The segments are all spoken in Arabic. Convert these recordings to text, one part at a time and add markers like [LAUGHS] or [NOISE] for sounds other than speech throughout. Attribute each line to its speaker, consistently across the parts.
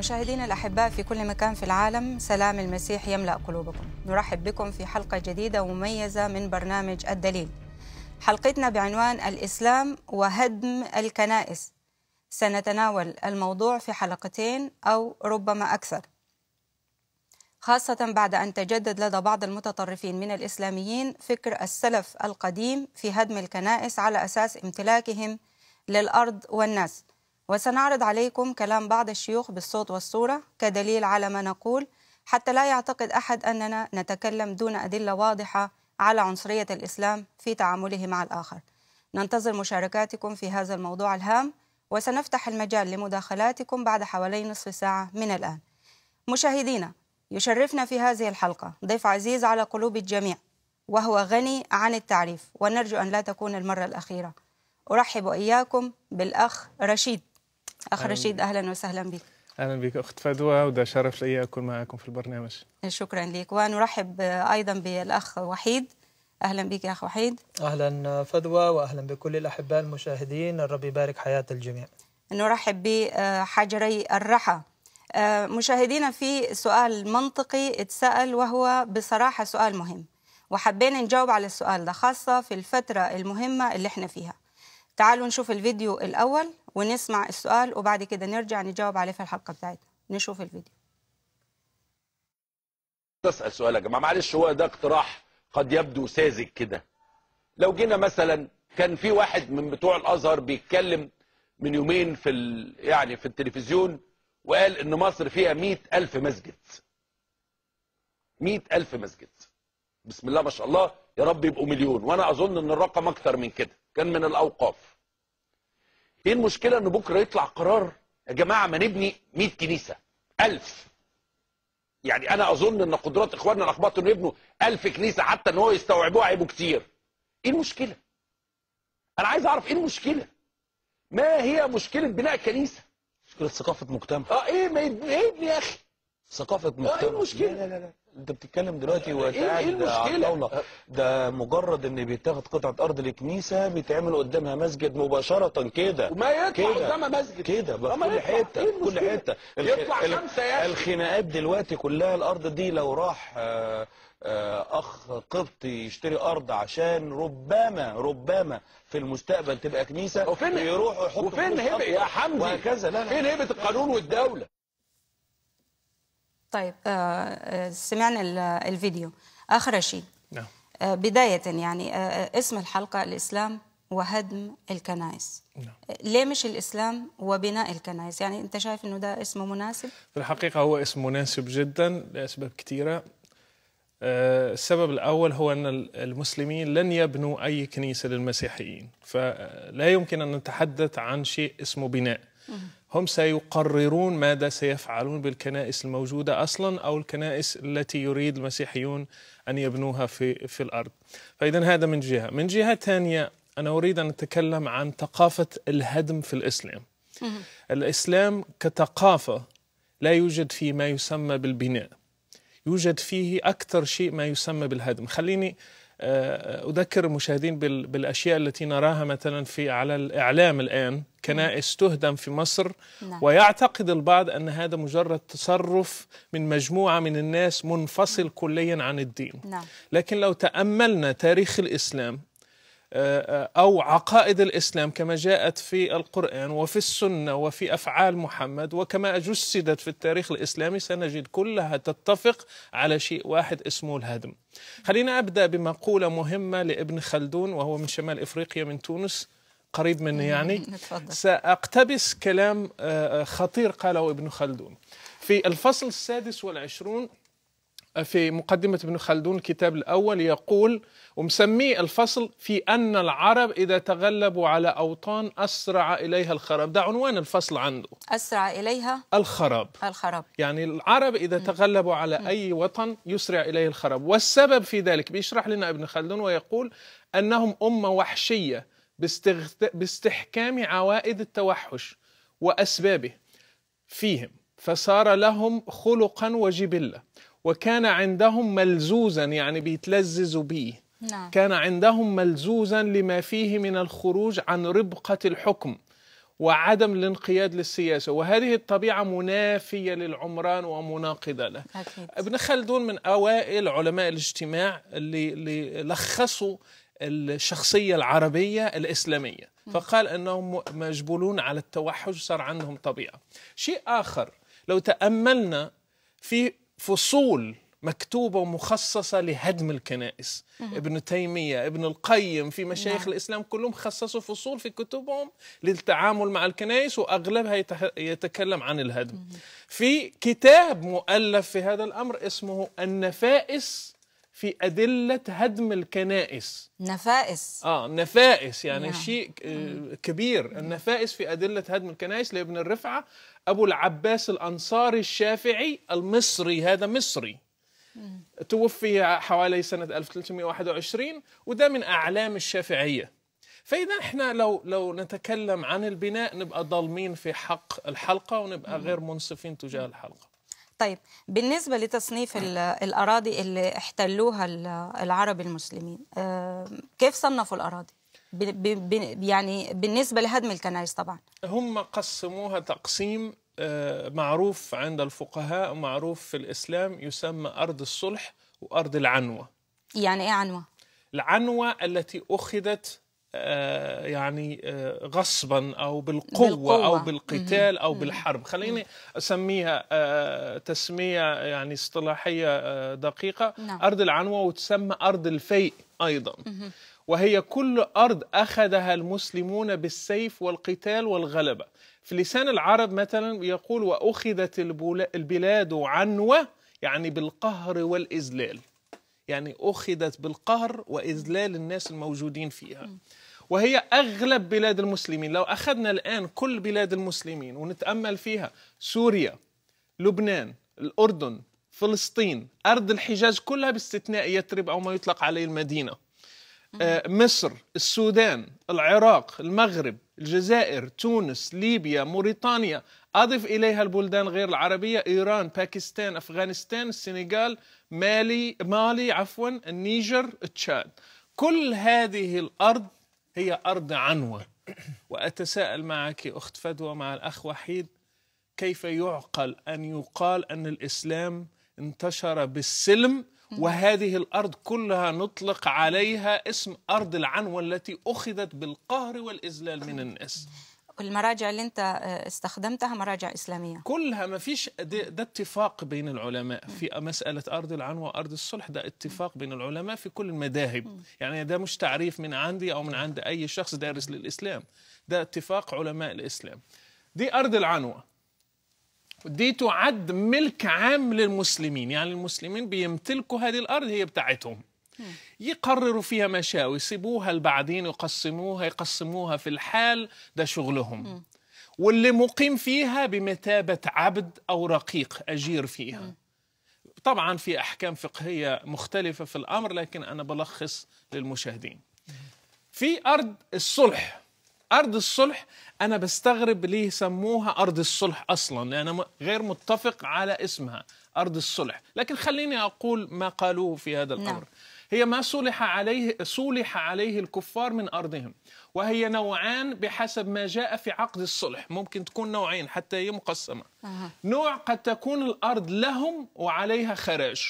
Speaker 1: مشاهدينا الأحباء في كل مكان في العالم سلام المسيح يملأ قلوبكم نرحب بكم في حلقة جديدة ومميزة من برنامج الدليل حلقتنا بعنوان الإسلام وهدم الكنائس سنتناول الموضوع في حلقتين أو ربما أكثر خاصة بعد أن تجدد لدى بعض المتطرفين من الإسلاميين فكر السلف القديم في هدم الكنائس على أساس امتلاكهم للأرض والناس وسنعرض عليكم كلام بعض الشيوخ بالصوت والصورة كدليل على ما نقول حتى لا يعتقد أحد أننا نتكلم دون أدلة واضحة على عنصرية الإسلام في تعامله مع الآخر ننتظر مشاركاتكم في هذا الموضوع الهام وسنفتح المجال لمداخلاتكم بعد حوالي نصف ساعة من الآن مشاهدينا يشرفنا في هذه الحلقة ضيف عزيز على قلوب الجميع وهو غني عن التعريف ونرجو أن لا تكون المرة الأخيرة أرحب إياكم بالأخ رشيد اخ رشيد اهلا وسهلا بك
Speaker 2: اهلا بك اخت فدوى وده شرف لي اكون معاكم
Speaker 3: في البرنامج
Speaker 1: شكرا لك ونرحب ايضا بالاخ وحيد اهلا بك يا اخ وحيد
Speaker 3: اهلا فدوى واهلا بكل الاحباء المشاهدين الرب يبارك حياه الجميع
Speaker 1: نرحب بحجري الرحى مشاهدينا في سؤال منطقي اتسأل وهو بصراحة سؤال مهم وحبينا نجاوب على السؤال ده خاصة في الفترة المهمة اللي احنا فيها تعالوا نشوف الفيديو الأول ونسمع السؤال وبعد كده نرجع نجاوب عليه في الحلقه بتاعتنا نشوف الفيديو
Speaker 4: اسال سؤال يا جماعه معلش هو ده اقتراح قد يبدو ساذج كده لو جينا مثلا كان في واحد من بتوع الازهر بيتكلم من يومين في ال... يعني في التلفزيون وقال ان مصر فيها مئة ألف مسجد مئة ألف مسجد بسم الله ما شاء الله يا رب يبقوا مليون وانا اظن ان الرقم اكتر من كده كان من الاوقاف ايه المشكله ان بكره يطلع قرار يا جماعه ما نبني 100 كنيسه 1000 يعني انا اظن ان قدرات اخواننا الاخباط انه يبنوا 1000 كنيسه حتى ان هو يستوعبوها هيبقوا كتير ايه المشكله انا عايز اعرف ايه المشكله ما هي مشكله بناء كنيسه مشكله ثقافه مجتمع اه ايه ما يبني إيه يا اخي ثقافه
Speaker 5: مجتمع ايه المشكله لا لا لا انت بتتكلم دلوقتي إيه وانت قاعد على الطاوله ده مجرد ان بيتاخد قطعه ارض لكنيسه بيتعمل قدامها مسجد مباشره كده وما يطلع قدامها مسجد كده في كل حته في إيه كل حته يطلع خمسه يا الخناقات دلوقتي
Speaker 4: كلها الارض دي لو راح آه، آه، اخ قبطي يشتري ارض عشان ربما ربما في المستقبل تبقى كنيسه وفين يروحوا يحطوا وفين هبه يا حمدي وهكذا لا لا فين هبه القانون والدوله
Speaker 1: طيب آه، آه، سمعنا الفيديو اخر شيء نعم آه، بدايه يعني اسم الحلقه الاسلام وهدم الكنائس نعم. ليه مش الاسلام وبناء الكنائس يعني انت شايف انه ده اسم مناسب
Speaker 2: في الحقيقه هو اسم مناسب جدا لاسباب كثيره السبب الأول هو أن المسلمين لن يبنوا أي كنيسة للمسيحيين فلا يمكن أن نتحدث عن شيء اسمه بناء هم سيقررون ماذا سيفعلون بالكنائس الموجودة أصلا أو الكنائس التي يريد المسيحيون أن يبنوها في, في الأرض فإذا هذا من جهة من جهة ثانية أنا أريد أن أتكلم عن ثقافة الهدم في الإسلام الإسلام كثقافة لا يوجد فيه ما يسمى بالبناء يوجد فيه أكثر شيء ما يسمى بالهدم خليني آه، أذكر المشاهدين بالأشياء التي نراها مثلا في على الإعلام الآن كنائس تهدم في مصر نعم. ويعتقد البعض أن هذا مجرد تصرف من مجموعة من الناس منفصل نعم. كليا عن الدين نعم. لكن لو تأملنا تاريخ الإسلام آه، آه، أو عقائد الإسلام كما جاءت في القرآن وفي السنة وفي أفعال محمد وكما جسدت في التاريخ الإسلامي سنجد كلها تتفق على شيء واحد اسمه الهدم خلينا أبدأ بمقولة مهمة لابن خلدون وهو من شمال إفريقيا من تونس قريب مني إيه، يعني إيه، سأقتبس كلام آه، خطير قاله ابن خلدون في الفصل السادس والعشرون آه، في مقدمة ابن خلدون الكتاب الأول يقول ومسميه الفصل في أن العرب إذا تغلبوا على أوطان أسرع إليها الخراب ده عنوان الفصل عنده
Speaker 1: أسرع إليها الخراب الخراب
Speaker 2: يعني العرب إذا م. تغلبوا على م. أي وطن يسرع إليه الخراب والسبب في ذلك بيشرح لنا ابن خلدون ويقول أنهم أمة وحشية باستغت... باستحكام عوائد التوحش وأسبابه فيهم فصار لهم خلقا وجبلة وكان عندهم ملزوزا يعني بيتلزز به نعم. كان عندهم ملزوزا لما فيه من الخروج عن ربقة الحكم وعدم الانقياد للسياسة وهذه الطبيعة منافية للعمران ومناقضة له أكيد. ابن خلدون من أوائل علماء الاجتماع اللي لخصوا الشخصية العربية الإسلامية فقال أنهم مجبولون على التوحش صار عندهم طبيعة شيء آخر لو تأملنا في فصول مكتوبة ومخصصة لهدم الكنائس ابن تيمية ابن القيم في مشايخ نعم. الإسلام كلهم خصصوا فصول في كتبهم للتعامل مع الكنائس وأغلبها يتكلم عن الهدم في كتاب مؤلف في هذا الأمر اسمه النفائس في أدلة هدم الكنائس نفائس آه نفائس يعني نعم. شيء آه، كبير النفائس في أدلة هدم الكنائس لابن الرفعة أبو العباس الأنصاري الشافعي المصري هذا مصري توفي حوالي سنة 1321 وده من أعلام الشافعية فإذا احنا لو لو نتكلم عن البناء نبقى ظالمين في حق الحلقة ونبقى غير منصفين تجاه الحلقة
Speaker 1: طيب بالنسبة لتصنيف الأراضي اللي احتلوها العرب المسلمين آه، كيف صنفوا الأراضي؟ يعني بالنسبة لهدم الكنائس طبعا هم
Speaker 2: قسموها تقسيم آه، معروف عند الفقهاء ومعروف في الإسلام يسمى أرض الصلح وأرض العنوة
Speaker 1: يعني إيه عنوة؟
Speaker 2: العنوة التي أخذت آه، يعني آه، غصبا او بالقوه, بالقوة. او بالقتال او بالحرب خليني اسميها آه، تسميه يعني اصطلاحيه دقيقه نعم. ارض العنوه وتسمى ارض الفيء ايضا وهي كل ارض اخذها المسلمون بالسيف والقتال والغلبه في لسان العرب مثلا يقول واخذت البلاد عنوه يعني بالقهر والاذلال يعني أخذت بالقهر وإذلال الناس الموجودين فيها وهي أغلب بلاد المسلمين لو أخذنا الآن كل بلاد المسلمين ونتأمل فيها سوريا لبنان الأردن فلسطين أرض الحجاز كلها باستثناء يثرب أو ما يطلق عليه المدينة آه، مصر السودان العراق المغرب الجزائر تونس ليبيا موريتانيا أضف إليها البلدان غير العربية إيران باكستان أفغانستان السنغال مالي مالي عفوا النيجر تشاد كل هذه الأرض هي أرض عنوة وأتساءل معك أخت فدوى مع الأخ وحيد كيف يعقل أن يقال أن الإسلام انتشر بالسلم وهذه الأرض كلها نطلق عليها اسم أرض العنوة التي أخذت بالقهر والإذلال من الناس
Speaker 1: المراجع اللي انت آه، استخدمتها مراجع اسلاميه كلها
Speaker 2: ما فيش ده, ده اتفاق بين العلماء في مساله ارض العنوه وارض الصلح ده اتفاق بين العلماء في كل المذاهب يعني ده مش تعريف من عندي او من عند اي شخص دارس للاسلام ده اتفاق علماء الاسلام دي ارض العنوه دي تعد ملك عام للمسلمين يعني المسلمين بيمتلكوا هذه الارض هي بتاعتهم يقرروا فيها ما ويسيبوها يسيبوها لبعدين يقسموها يقسموها في الحال ده شغلهم واللي مقيم فيها بمثابة عبد أو رقيق أجير فيها طبعا في أحكام فقهية مختلفة في الأمر لكن أنا بلخص للمشاهدين في أرض الصلح أرض الصلح أنا بستغرب ليه سموها أرض الصلح أصلا لأن أنا غير متفق على اسمها أرض الصلح لكن خليني أقول ما قالوه في هذا نعم. الأمر نعم. هي ما صلح عليه صلح عليه الكفار من أرضهم وهي نوعان بحسب ما جاء في عقد الصلح ممكن تكون نوعين حتى هي مقسمة آه. نوع قد تكون الأرض لهم وعليها خراج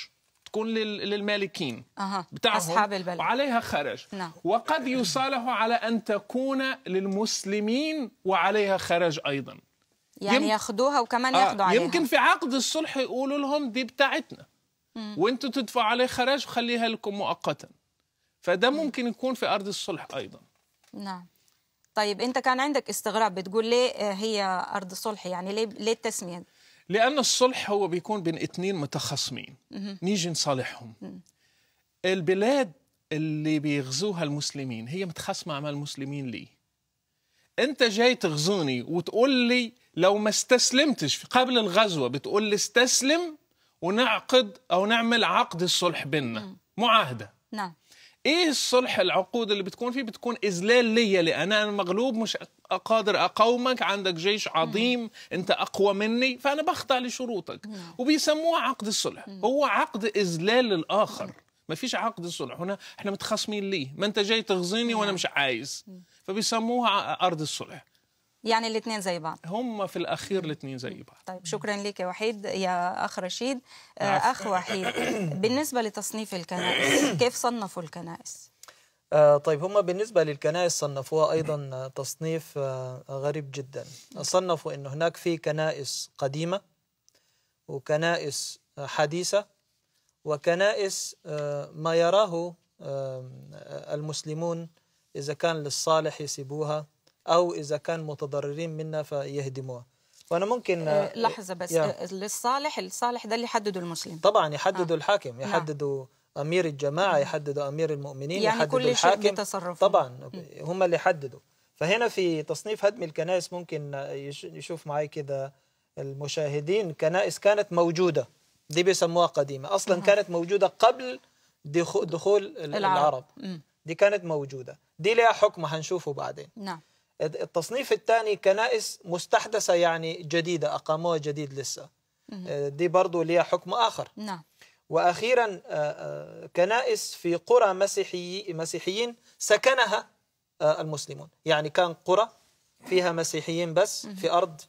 Speaker 2: تكون للمالكين
Speaker 1: أه. بتاعهم أصحاب البلد.
Speaker 2: وعليها خراج نعم. وقد يصالح على أن تكون للمسلمين وعليها خراج أيضا يعني يم...
Speaker 1: ياخدوها وكمان آه. ياخدوا عليها يمكن
Speaker 2: في عقد الصلح يقولوا لهم دي بتاعتنا وانتوا تدفعوا عليه خراج وخليها لكم مؤقتا فده ممكن يكون في ارض الصلح ايضا
Speaker 1: نعم طيب انت كان عندك استغراب بتقول ليه هي ارض صلح يعني ليه ليه التسميه
Speaker 2: لان الصلح هو بيكون بين اثنين متخاصمين نيجي نصالحهم البلاد اللي بيغزوها المسلمين هي متخاصمه مع المسلمين ليه انت جاي تغزوني وتقول لي لو ما استسلمتش قبل الغزوه بتقول لي استسلم ونعقد او نعمل عقد الصلح بيننا معاهده نعم ايه الصلح العقود اللي بتكون فيه بتكون اذلال ليا لان انا مغلوب مش قادر اقاومك عندك جيش عظيم مم. انت اقوى مني فانا بخضع لشروطك مم. وبيسموه عقد الصلح مم. هو عقد اذلال للاخر ما فيش عقد صلح هنا احنا متخاصمين ليه ما انت جاي تغزيني نعم. وانا مش عايز فبيسموها ارض الصلح
Speaker 1: يعني الاثنين زي بعض هم
Speaker 2: في الاخير الاثنين زي بعض
Speaker 1: طيب شكرا لك يا وحيد يا اخ رشيد اخ وحيد بالنسبه لتصنيف الكنائس كيف صنفوا الكنائس
Speaker 3: آه طيب هم بالنسبة للكنائس صنفوها أيضا تصنيف آه غريب جدا صنفوا أن هناك في كنائس قديمة وكنائس حديثة وكنائس آه ما يراه المسلمون إذا كان للصالح يسيبوها او اذا كان متضررين منا فيهدموها وانا ممكن آه، لحظه بس يعني.
Speaker 1: للصالح الصالح ده اللي يحدده المسلم
Speaker 3: طبعا يحدده آه. الحاكم نعم. يحدده نعم. امير الجماعه يحددوا امير المؤمنين يعني يحدده كل الحاكم شيء طبعا هم اللي يحددوا فهنا في تصنيف هدم الكنائس ممكن يشوف معي كده المشاهدين كنائس كانت موجوده دي بيسموها قديمه اصلا مم. كانت موجوده قبل دخول, دخول العرب, العرب. دي كانت موجوده دي لها حكم هنشوفه بعدين نعم التصنيف الثاني كنائس مستحدثة يعني جديدة أقاموها جديد لسه آه، دي برضو ليها حكم آخر نعم وأخيرا آه، آه، كنائس في قرى مسيحي مسيحيين سكنها المسلمون يعني كان قرى فيها مسيحيين بس في أرض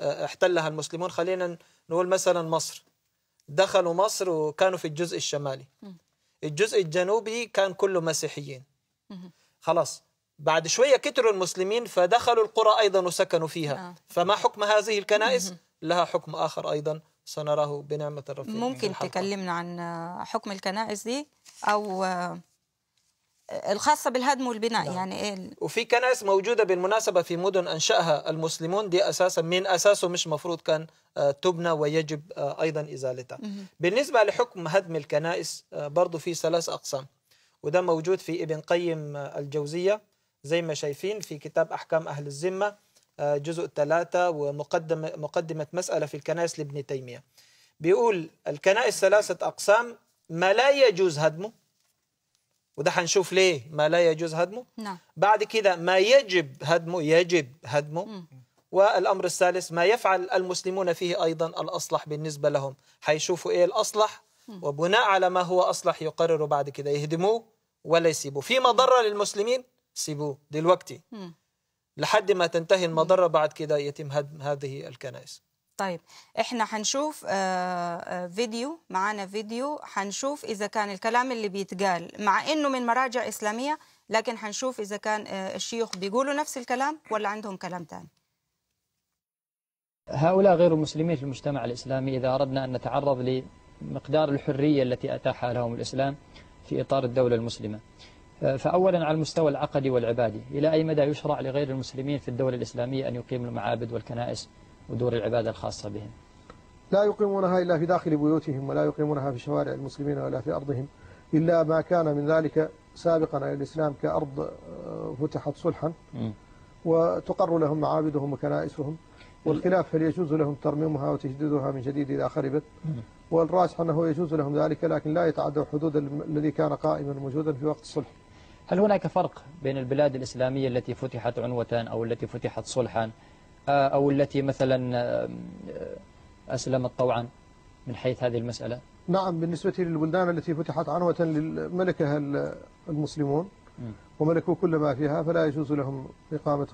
Speaker 3: احتلها المسلمون خلينا نقول مثلا مصر دخلوا مصر وكانوا في الجزء الشمالي الجزء الجنوبي كان كله مسيحيين خلاص بعد شوية كتروا المسلمين فدخلوا القرى أيضا وسكنوا فيها آه. فما حكم هذه الكنائس لها حكم آخر أيضا سنراه بنعمة الرفيق ممكن تكلمنا
Speaker 1: عن حكم الكنائس دي أو آه، الخاصة بالهدم والبناء نعم. يعني إيه
Speaker 3: وفي كنائس موجودة بالمناسبة في مدن أنشأها المسلمون دي أساسا من أساسه مش مفروض كان آه، تبنى ويجب أيضا إزالتها مم. بالنسبة لحكم هدم الكنائس برضو في ثلاث أقسام وده موجود في ابن قيم الجوزية زي ما شايفين في كتاب أحكام أهل الذمة آه، جزء ثلاثة ومقدمة مقدمة مسألة في الكنائس لابن تيمية بيقول الكنائس ثلاثة أقسام ما لا يجوز هدمه وده حنشوف ليه ما لا يجوز هدمه نعم. بعد كده ما يجب هدمه يجب هدمه م. والأمر الثالث ما يفعل المسلمون فيه أيضا الأصلح بالنسبة لهم حيشوفوا إيه الأصلح وبناء على ما هو أصلح يقرروا بعد كده يهدموه ولا يسيبوه في مضرة للمسلمين سيبوه دلوقتي م. لحد ما تنتهي المضره بعد كده يتم هدم هذه الكنائس
Speaker 1: طيب احنا هنشوف آه، آه، فيديو معانا فيديو هنشوف اذا كان الكلام اللي بيتقال مع انه من مراجع اسلاميه لكن هنشوف اذا كان آه، الشيوخ بيقولوا نفس الكلام ولا عندهم كلام ثاني
Speaker 6: هؤلاء غير المسلمين في المجتمع الاسلامي اذا اردنا ان نتعرض لمقدار الحريه التي اتاحها لهم الاسلام في اطار الدوله المسلمه آه، فأولا على المستوى العقدي والعبادي إلى أي مدى يشرع لغير المسلمين في الدولة الإسلامية أن يقيموا المعابد والكنائس ودور العبادة الخاصة بهم
Speaker 7: لا يقيمونها إلا في داخل بيوتهم ولا يقيمونها في شوارع المسلمين ولا في أرضهم إلا ما كان من ذلك سابقا إلى الإسلام كأرض آه، فتحت صلحا وتقر لهم معابدهم وكنائسهم والخلاف هل يجوز لهم ترميمها وتجديدها من جديد إذا خربت والراجح أنه يجوز لهم ذلك لكن لا يتعدى حدود الذي كان قائما موجودا في وقت الصلح
Speaker 6: هل هناك فرق بين البلاد الإسلامية التي فتحت عنوة أو التي فتحت صلحا آه، أو التي مثلا آه، أسلمت طوعا من حيث هذه المسألة
Speaker 7: نعم بالنسبة للبلدان التي فتحت عنوة لملكها المسلمون وملكوا كل ما فيها فلا يجوز لهم إقامة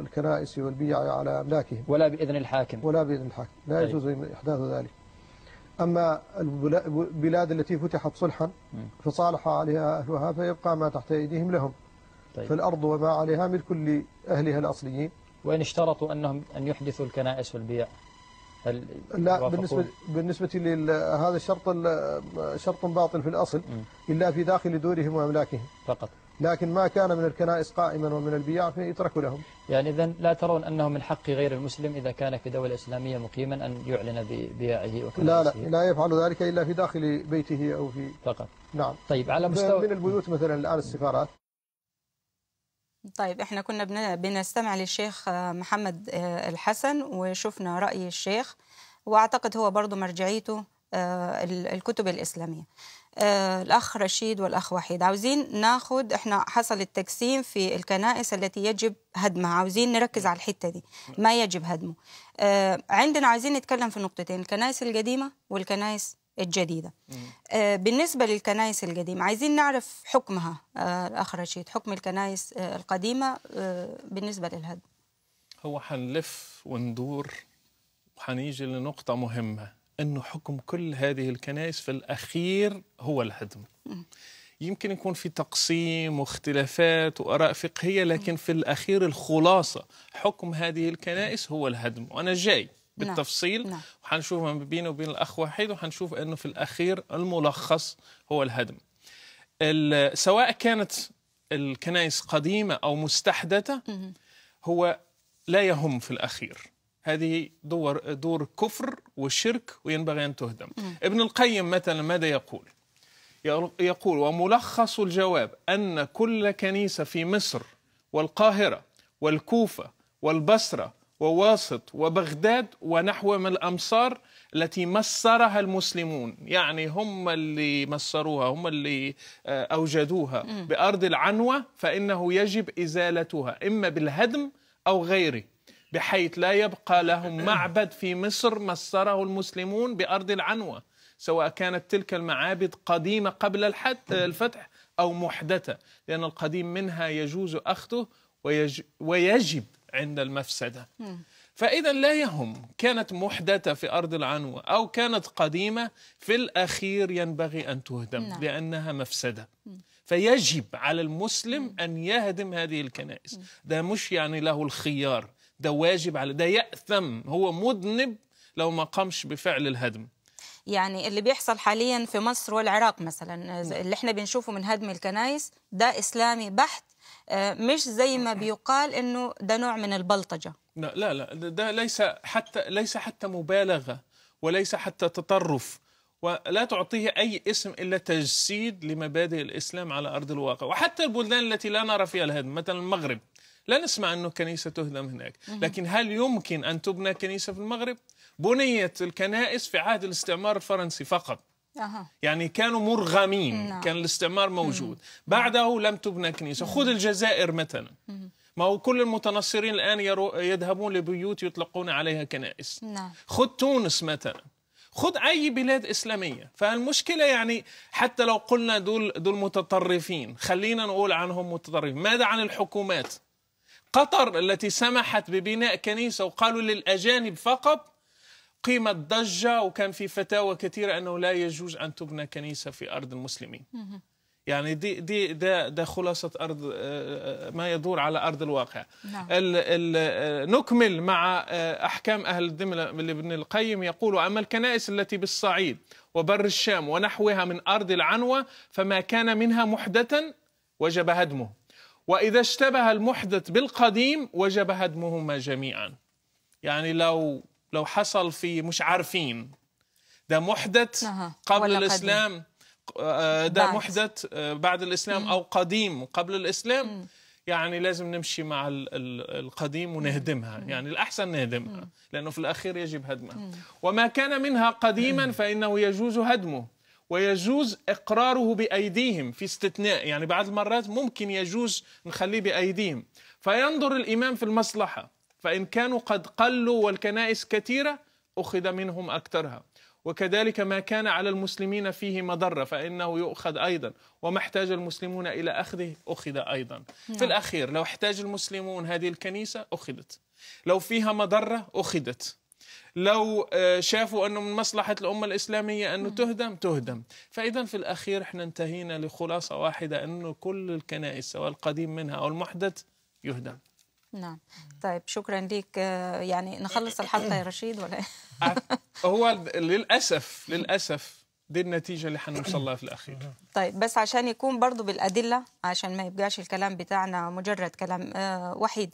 Speaker 7: الكنائس والبيع على أملاكهم ولا بإذن الحاكم ولا بإذن الحاكم لا طيب. يجوز إحداث ذلك أما البلاد التي فتحت صلحا فصالح عليها أهلها فيبقى ما تحت أيديهم لهم طيب. فالأرض وما عليها ملك لأهلها الأصليين وإن اشترطوا أنهم
Speaker 6: أن يحدثوا الكنائس والبيع هل لا بالنسبة,
Speaker 7: بالنسبة لهذا الشرط شرط باطل في الأصل م. إلا في داخل دورهم وأملاكهم فقط لكن ما كان من الكنائس قائما ومن البيع فيترك لهم
Speaker 6: يعني اذا لا ترون أنه من حق غير المسلم إذا كان في دولة إسلامية مقيما أن يعلن ببيعه وكنائسه لا لا لا
Speaker 7: يفعل ذلك إلا في داخل بيته أو في فقط نعم طيب على مستوى من البيوت مثلا الآن السفارات
Speaker 1: طيب احنا كنا بنستمع للشيخ آه، محمد آه، الحسن وشفنا رأي الشيخ وأعتقد هو برضه مرجعيته آه، الكتب الإسلامية آه، الأخ رشيد والأخ وحيد عاوزين ناخد إحنا حصل التقسيم في الكنائس التي يجب هدمها عاوزين نركز على الحتة دي ما يجب هدمه آه، عندنا عايزين نتكلم في نقطتين الكنائس القديمة والكنائس الجديدة آه، بالنسبة للكنائس القديمة عايزين نعرف حكمها الأخ رشيد حكم الكنائس القديمة بالنسبة للهدم
Speaker 2: هو حنلف وندور وحنيجي لنقطة مهمة أنه حكم كل هذه الكنائس في الأخير هو الهدم يمكن يكون في تقسيم واختلافات وآراء فقهية لكن في الأخير الخلاصة حكم هذه الكنائس هو الهدم وأنا جاي نعم، بالتفصيل نعم. وحنشوف ما بينه وبين الأخ وحيد وحنشوف أنه في الأخير الملخص هو الهدم سواء كانت الكنائس قديمة أو مستحدثة هو لا يهم في الأخير هذه دور دور كفر وشرك وينبغي أن تهدم م. ابن القيم مثلا ماذا يقول يقول وملخص الجواب أن كل كنيسة في مصر والقاهرة والكوفة والبصرة وواسط وبغداد ونحو من الأمصار التي مسرها المسلمون يعني هم اللي مسروها هم اللي آه، أوجدوها بأرض العنوة فإنه يجب إزالتها إما بالهدم أو غيره بحيث لا يبقى لهم معبد في مصر مسره المسلمون بأرض العنوة سواء كانت تلك المعابد قديمة قبل الفتح أو محدثة لأن القديم منها يجوز أخذه ويج ويجب عند المفسدة فإذا لا يهم كانت محدثة في أرض العنوة أو كانت قديمة في الأخير ينبغي أن تهدم نعم. لأنها مفسدة فيجب على المسلم أن يهدم هذه الكنائس ده مش يعني له الخيار ده واجب على ده يأثم هو مذنب لو ما قامش بفعل الهدم
Speaker 1: يعني اللي بيحصل حاليا في مصر والعراق مثلا نعم. اللي احنا بنشوفه من هدم الكنائس ده اسلامي بحت آه، مش زي ما نعم. بيقال انه ده نوع من البلطجه
Speaker 2: لا لا لا ده ليس حتى ليس حتى مبالغه وليس حتى تطرف ولا تعطيه اي اسم الا تجسيد لمبادئ الاسلام على ارض الواقع وحتى البلدان التي لا نرى فيها الهدم مثلا المغرب لا نسمع أنه كنيسة تهدم هناك لكن هل يمكن أن تبنى كنيسة في المغرب؟ بنيت الكنائس في عهد الاستعمار الفرنسي فقط يعني كانوا مرغمين نعم. كان الاستعمار موجود بعده لم تبنى كنيسة خذ الجزائر مثلا ما هو كل المتنصرين الآن يذهبون لبيوت يطلقون عليها كنائس نعم. خذ تونس مثلا خذ اي بلاد اسلاميه فالمشكله يعني حتى لو قلنا دول دول متطرفين خلينا نقول عنهم متطرفين ماذا عن الحكومات قطر التي سمحت ببناء كنيسة وقالوا للأجانب فقط قيمة ضجة وكان في فتاوى كثيرة أنه لا يجوز أن تبنى كنيسة في أرض المسلمين يعني دي دي ده ده خلاصه ارض آه، آه، ما يدور على ارض الواقع نعم. ال ال آه، نكمل مع احكام اهل الذمه لابن القيم يقول اما الكنائس التي بالصعيد وبر الشام ونحوها من ارض العنوه فما كان منها محدثا وجب هدمه وإذا اشتبه المحدث بالقديم وجب هدمهما جميعا يعني لو لو حصل في مش عارفين ده محدث قبل الإسلام آه، ده محدث آه، بعد الاسلام او قديم قبل الاسلام يعني لازم نمشي مع القديم ونهدمها يعني الاحسن نهدمها لانه في الاخير يجب هدمها وما كان منها قديما فانه يجوز هدمه ويجوز إقراره بأيديهم في استثناء يعني بعض المرات ممكن يجوز نخليه بأيديهم فينظر الإمام في المصلحة فإن كانوا قد قلوا والكنائس كثيرة أخذ منهم أكثرها وكذلك ما كان على المسلمين فيه مضرة فإنه يؤخذ أيضا وما احتاج المسلمون إلى أخذه أخذ أيضا نعم. في الأخير لو احتاج المسلمون هذه الكنيسة أخذت لو فيها مضرة أخذت لو آه، شافوا أنه من مصلحة الأمة الإسلامية أنه تهدم تهدم فإذا في الأخير احنا انتهينا لخلاصة واحدة أنه كل الكنائس سواء القديم منها أو المحدث يهدم
Speaker 1: نعم طيب شكرا لك آه، يعني نخلص الحلقة يا رشيد ولا إيه؟ [LAUGHS]
Speaker 2: أه، هو للأسف للأسف دي النتيجة اللي حنوصل لها في الأخير
Speaker 1: [LAUGHS] طيب بس عشان يكون برضو بالأدلة عشان ما يبقاش الكلام بتاعنا مجرد كلام آه وحيد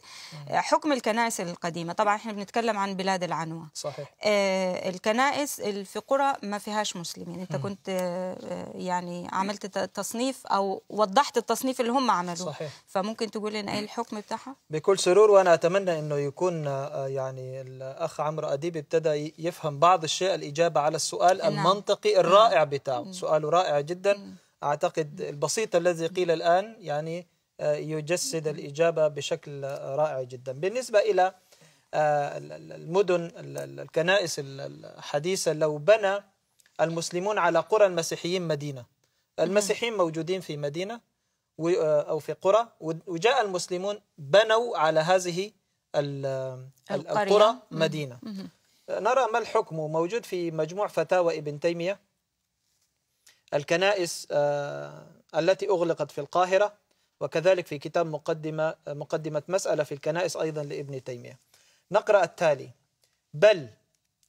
Speaker 1: آه حكم الكنائس القديمة طبعا احنا بنتكلم عن بلاد العنوة صحيح آه الكنائس في قرى ما فيهاش مسلمين انت كنت آه،, آه يعني عملت تصنيف أو وضحت التصنيف اللي هم عملوه صحيح فممكن تقول لنا ايه الحكم بتاعها؟
Speaker 3: بكل سرور وأنا أتمنى أنه يكون آه، يعني الأخ عمرو أديب ابتدى يفهم بعض الشيء الإجابة على السؤال نعم. المنطقي الرائع رائع بتاعه سؤاله رائع جدا أعتقد البسيط الذي قيل الآن يعني آه، يجسد الإجابة بشكل رائع جدا بالنسبة إلى آه، المدن الكنائس الحديثة لو بنى المسلمون على قرى المسيحيين مدينة المسيحيين موجودين في مدينة آه، أو في قرى وجاء المسلمون بنوا على هذه القرى مدينة نرى ما الحكم موجود في مجموع فتاوى ابن تيمية الكنائس آه، التي أغلقت في القاهرة وكذلك في كتاب مقدمة, آه، مقدمة مسألة في الكنائس أيضا لابن تيمية نقرأ التالي بل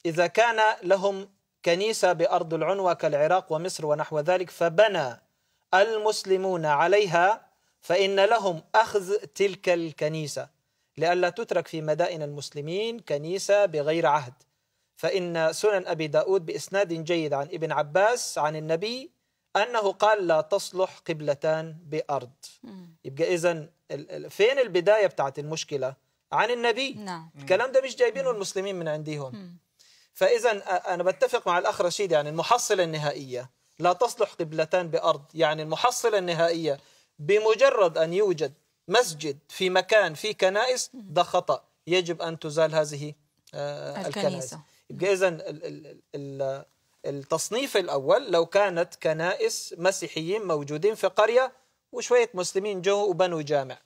Speaker 3: إذا كان لهم كنيسة بأرض العنوة كالعراق ومصر ونحو ذلك فبنى المسلمون عليها فإن لهم أخذ تلك الكنيسة لئلا تترك في مدائن المسلمين كنيسة بغير عهد فإن سنن أبي داود بإسناد جيد عن ابن عباس عن النبي أنه قال لا تصلح قبلتان بأرض يبقى إذا فين البداية بتاعت المشكلة عن النبي نعم. الكلام ده مش جايبينه المسلمين من عندهم فإذا أنا بتفق مع الأخ رشيد يعني المحصلة النهائية لا تصلح قبلتان بأرض يعني المحصلة النهائية بمجرد أن يوجد مسجد في مكان فيه كنائس ده خطأ يجب أن تزال هذه آه، الكنيسة يبقى إذا التصنيف الأول لو كانت كنائس مسيحيين موجودين في قرية وشوية مسلمين جو وبنوا جامع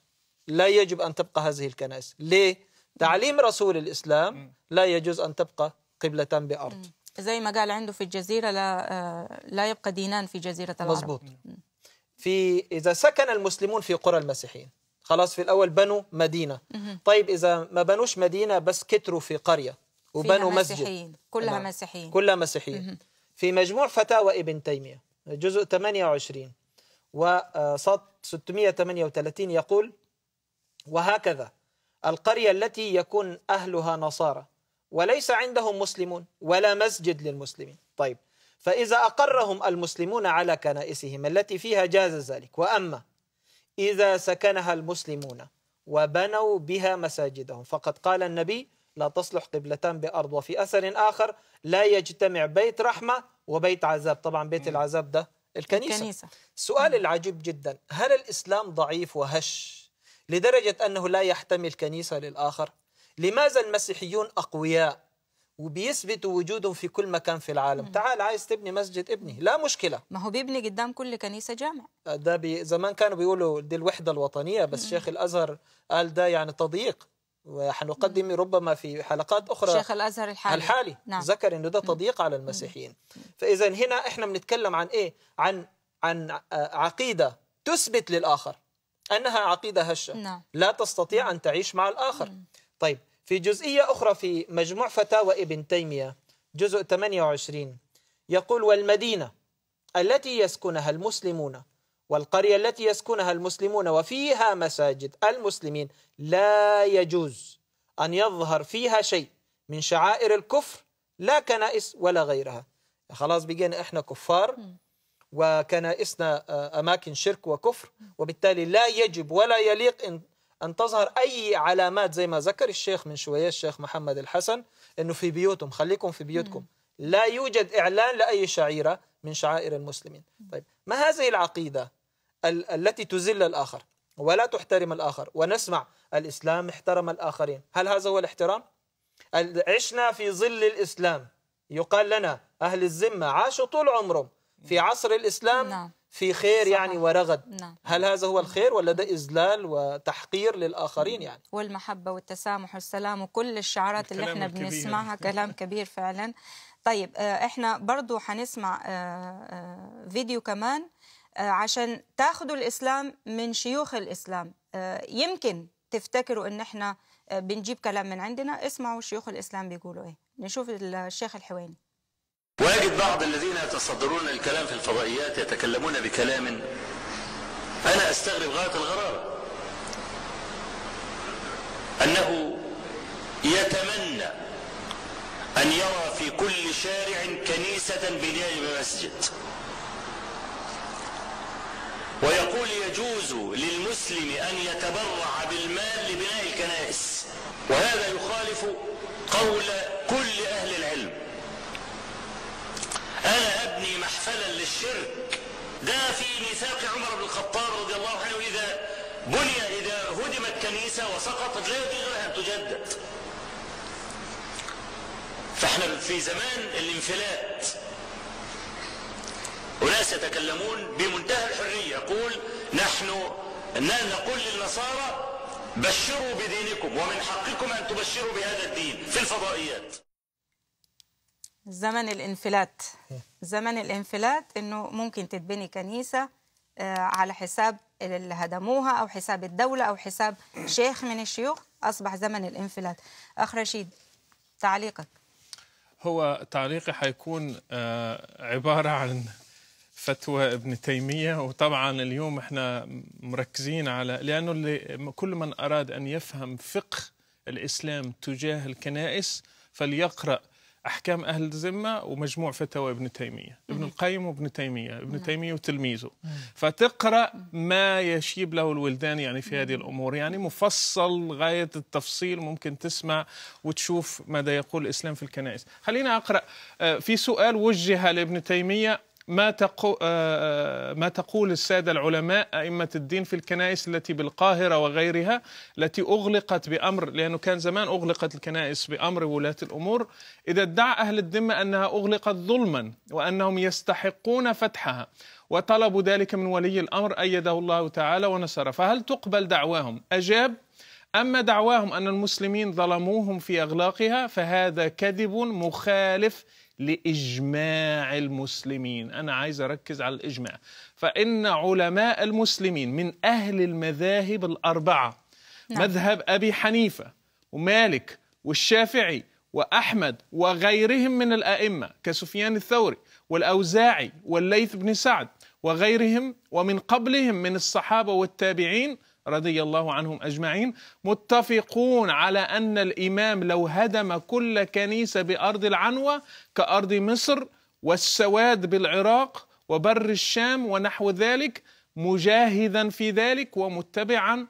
Speaker 3: لا يجب أن تبقى هذه الكنائس ليه؟ تعليم رسول الإسلام لا يجوز أن تبقى قبلة بأرض
Speaker 1: زي ما قال عنده في الجزيرة لا, آه، لا يبقى دينان في جزيرة العرب مزبوط
Speaker 3: في إذا سكن المسلمون في قرى المسيحيين خلاص في الأول بنوا مدينة طيب إذا ما بنوش مدينة بس كتروا في قرية وبنوا مسجد
Speaker 1: كلها نعم. مسيحيين
Speaker 3: كلها مسيحيين في مجموع فتاوى ابن تيمية جزء 28 وسط 638 يقول وهكذا القرية التي يكون أهلها نصارى وليس عندهم مسلمون ولا مسجد للمسلمين طيب فإذا أقرهم المسلمون على كنائسهم التي فيها جاز ذلك وأما إذا سكنها المسلمون وبنوا بها مساجدهم فقد قال النبي لا تصلح قبلتان بأرض وفي أثر آخر لا يجتمع بيت رحمة وبيت عذاب طبعا بيت العذاب ده الكنيسة, الكنيسة. السؤال العجيب جدا هل الإسلام ضعيف وهش لدرجة أنه لا يحتمل كنيسة للآخر لماذا المسيحيون أقوياء وبيثبتوا وجودهم في كل مكان في العالم مم. تعال عايز تبني مسجد ابني لا مشكله
Speaker 1: ما هو بيبني قدام كل كنيسه جامع
Speaker 3: ده بي زمان كانوا بيقولوا دي الوحده الوطنيه بس مم. شيخ الازهر قال ده يعني تضييق وحنقدم نعم. ربما في حلقات أخرى شيخ الأزهر
Speaker 1: الحالي, الحالي نعم.
Speaker 3: ذكر أنه ده تضييق على المسيحيين فإذا هنا إحنا بنتكلم عن إيه؟ عن عن آه، عقيدة تثبت للآخر أنها عقيدة هشة نعم. لا تستطيع أن تعيش مع الآخر طيب في جزئية أخرى في مجموع فتاوى ابن تيمية جزء 28 يقول والمدينة التي يسكنها المسلمون والقرية التي يسكنها المسلمون وفيها مساجد المسلمين لا يجوز أن يظهر فيها شيء من شعائر الكفر لا كنائس ولا غيرها خلاص بقينا إحنا كفار وكنائسنا آه، أماكن شرك وكفر وبالتالي لا يجب ولا يليق إن أن تظهر أي علامات زي ما ذكر الشيخ من شوية الشيخ محمد الحسن أنه في بيوتهم خليكم في بيوتكم لا يوجد إعلان لأي شعيرة من شعائر المسلمين طيب ما هذه العقيدة التي تذل الآخر ولا تحترم الآخر ونسمع الإسلام احترم الآخرين هل هذا هو الاحترام؟ عشنا في ظل الإسلام يقال لنا أهل الذمة عاشوا طول عمرهم في نعم. عصر الإسلام نعم. في خير صحيح. يعني ورغد نعم. هل هذا هو الخير ولا ده إذلال وتحقير للآخرين يعني
Speaker 1: والمحبة والتسامح والسلام وكل الشعارات اللي احنا الكبير. يعني. بنسمعها [LAUGHS] كلام كبير فعلا طيب آه، احنا برضو هنسمع آه، آه، فيديو كمان آه، عشان تاخذوا الإسلام من شيوخ الإسلام آه، يمكن تفتكروا إن إحنا آه، بنجيب كلام من عندنا اسمعوا شيوخ الإسلام بيقولوا إيه نشوف الشيخ الحويني
Speaker 4: واجد بعض الذين يتصدرون الكلام
Speaker 8: في الفضائيات يتكلمون بكلام أنا أستغرب غاية الغرابة أنه يتمنى أن يرى في كل شارع كنيسة بداية مسجد ويقول يجوز للمسلم أن يتبرع بالمال لبناء الكنائس وهذا يخالف قول كل أهل العلم أنا أبني محفلا للشرك ده في ميثاق عمر بن الخطاب رضي الله عنه إذا بني إذا هدمت كنيسة وسقطت لا يجوز لها أن تجدد فاحنا في زمان الانفلات أناس يتكلمون بمنتهى الحرية يقول نحن نقول للنصارى بشروا بدينكم ومن حقكم أن تبشروا بهذا الدين في
Speaker 4: الفضائيات
Speaker 1: زمن الانفلات زمن الانفلات انه ممكن تتبني كنيسه آه، على حساب اللي هدموها او حساب الدوله او حساب شيخ من الشيوخ اصبح زمن الانفلات اخ رشيد تعليقك
Speaker 2: هو تعليقي حيكون آه، عباره عن فتوى ابن تيمية وطبعا اليوم احنا مركزين على لأنه اللي كل من أراد أن يفهم فقه الإسلام تجاه الكنائس فليقرأ أحكام أهل الذمة ومجموع فتاوى ابن تيمية ابن القيم وابن تيمية ابن تيمية وتلميذه فتقرأ ما يشيب له الولدان يعني في هذه الأمور يعني مفصل غاية التفصيل ممكن تسمع وتشوف ماذا يقول الإسلام في الكنائس خلينا أقرأ آه، في سؤال وجه لابن تيمية ما, تقو آه، آه، ما تقول السادة العلماء أئمة الدين في الكنائس التي بالقاهرة وغيرها التي أغلقت بأمر لأنه كان زمان أغلقت الكنائس بأمر ولاة الأمور إذا ادعى أهل الذمة أنها أغلقت ظلما وأنهم يستحقون فتحها وطلبوا ذلك من ولي الأمر أيده الله تعالى ونصره فهل تقبل دعواهم أجاب أما دعواهم أن المسلمين ظلموهم في أغلاقها فهذا كذب مخالف لإجماع المسلمين أنا عايز أركز على الإجماع فإن علماء المسلمين من أهل المذاهب الأربعة نعم. مذهب أبي حنيفة ومالك والشافعي وأحمد وغيرهم من الأئمة كسفيان الثوري والأوزاعي والليث بن سعد وغيرهم ومن قبلهم من الصحابة والتابعين رضي الله عنهم اجمعين متفقون على ان الامام لو هدم كل كنيسه بارض العنوه كارض مصر والسواد بالعراق وبر الشام ونحو ذلك مجاهدا في ذلك ومتبعا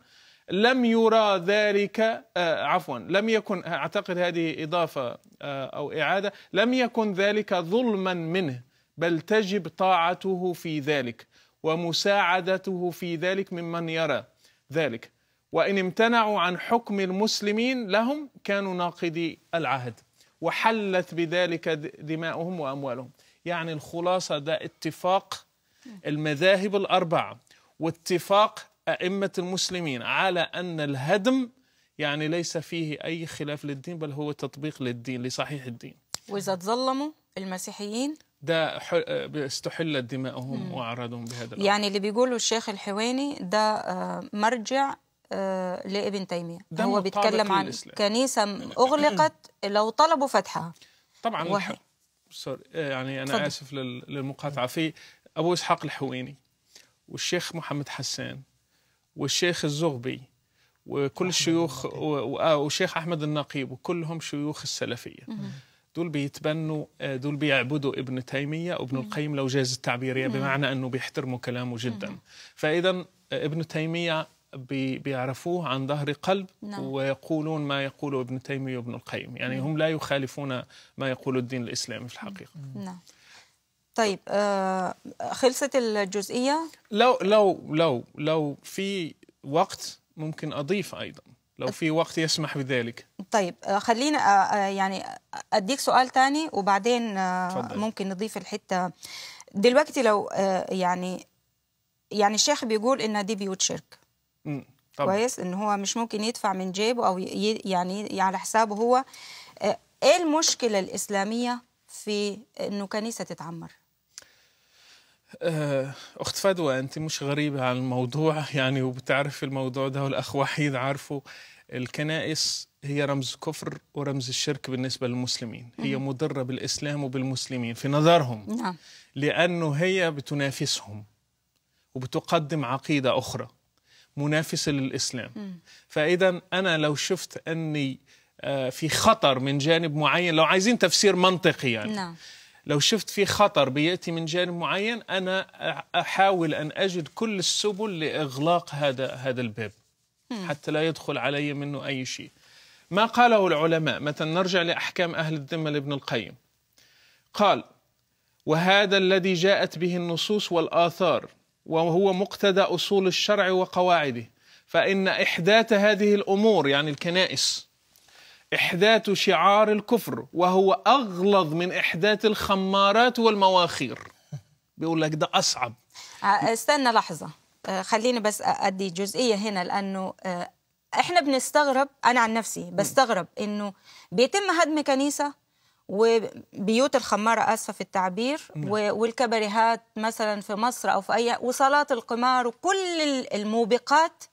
Speaker 2: لم يرى ذلك آه عفوا لم يكن اعتقد هذه اضافه آه او اعاده لم يكن ذلك ظلما منه بل تجب طاعته في ذلك ومساعدته في ذلك ممن يرى ذلك وإن امتنعوا عن حكم المسلمين لهم كانوا ناقضي العهد وحلت بذلك دماؤهم وأموالهم يعني الخلاصة ده اتفاق المذاهب الأربعة واتفاق أئمة المسلمين على أن الهدم يعني ليس فيه أي خلاف للدين بل هو تطبيق للدين لصحيح الدين
Speaker 1: وإذا تظلموا المسيحيين
Speaker 2: ده استحلت دماؤهم واعراضهم بهذا الأمر. يعني
Speaker 1: اللي بيقوله الشيخ الحويني ده آه، مرجع آه، لابن تيميه ده هو بيتكلم عن الإسلام. كنيسه يعني اغلقت لو طلبوا فتحها طبعا
Speaker 2: سوري آه، يعني انا فضل. اسف للمقاطعه في ابو اسحاق الحويني والشيخ محمد حسان والشيخ الزغبي وكل الشيوخ وشيخ احمد النقيب وكلهم شيوخ السلفيه دول بيتبنوا آه، دول بيعبدوا ابن تيمية وابن القيم لو جاز التعبير بمعنى أنه بيحترموا كلامه جدا فإذا آه، ابن تيمية بيعرفوه عن ظهر قلب نعم. ويقولون ما يقوله ابن تيمية وابن القيم يعني هم لا يخالفون ما يقول الدين الإسلامي في الحقيقة
Speaker 1: نعم طيب آه خلصت الجزئية؟
Speaker 2: لو لو لو لو في وقت ممكن أضيف أيضا لو في وقت يسمح بذلك
Speaker 1: طيب آه، خلينا آه، آه، يعني اديك سؤال تاني وبعدين فضل. ممكن نضيف الحته دلوقتي لو يعني يعني الشيخ بيقول ان دي بيوت شرك طبعا. كويس ان هو مش ممكن يدفع من جيبه او يعني على حسابه هو ايه المشكله الاسلاميه في انه كنيسه تتعمر
Speaker 2: أخت فدوى أنت مش غريبة على الموضوع [LAUGHS] يعني وبتعرف الموضوع ده والأخ وحيد عارفه الكنائس هي رمز كفر ورمز الشرك بالنسبة للمسلمين هي مضرة بالإسلام وبالمسلمين في نظرهم نعم. لأنه هي بتنافسهم وبتقدم عقيدة أخرى منافسة للإسلام فإذا أنا لو شفت أني آه، في خطر من جانب معين لو عايزين تفسير منطقي يعني نعم. لو شفت في خطر بيأتي من جانب معين أنا أحاول أن أجد كل السبل لإغلاق هذا هذا الباب حتى لا يدخل علي منه أي شيء ما قاله العلماء مثلا نرجع لأحكام أهل الذمة لابن القيم قال وهذا الذي جاءت به النصوص والآثار وهو مقتدى أصول الشرع وقواعده فإن إحداث هذه الأمور يعني الكنائس إحداث شعار الكفر وهو أغلظ من إحداث الخمارات والمواخير بيقول لك ده أصعب
Speaker 1: آه، استنى لحظة آه، خليني بس ادي جزئيه هنا لانه آه، احنا بنستغرب انا عن نفسي بستغرب انه بيتم هدم كنيسه وبيوت الخمارة آسفة في التعبير والكبريهات مثلا في مصر أو في أي وصالات القمار وكل الموبقات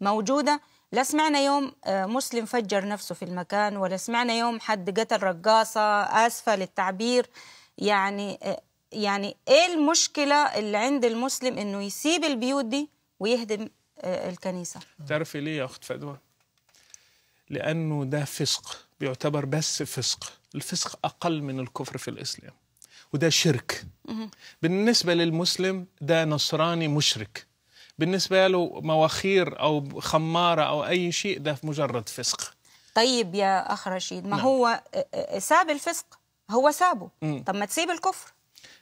Speaker 1: موجودة لا سمعنا يوم آه، مسلم فجر نفسه في المكان ولا سمعنا يوم حد قتل رقاصة آسفة للتعبير يعني يعني ايه المشكله اللي عند المسلم انه يسيب البيوت دي ويهدم آه، الكنيسه
Speaker 2: تعرفي ليه يا اخت فدوى لانه ده فسق بيعتبر بس فسق الفسق اقل من الكفر في الاسلام وده شرك بالنسبه للمسلم ده نصراني مشرك بالنسبه له مواخير او خماره او اي شيء ده مجرد فسق
Speaker 1: طيب يا اخ رشيد ما نعم. هو آه، آه، ساب الفسق هو سابه طب ما تسيب الكفر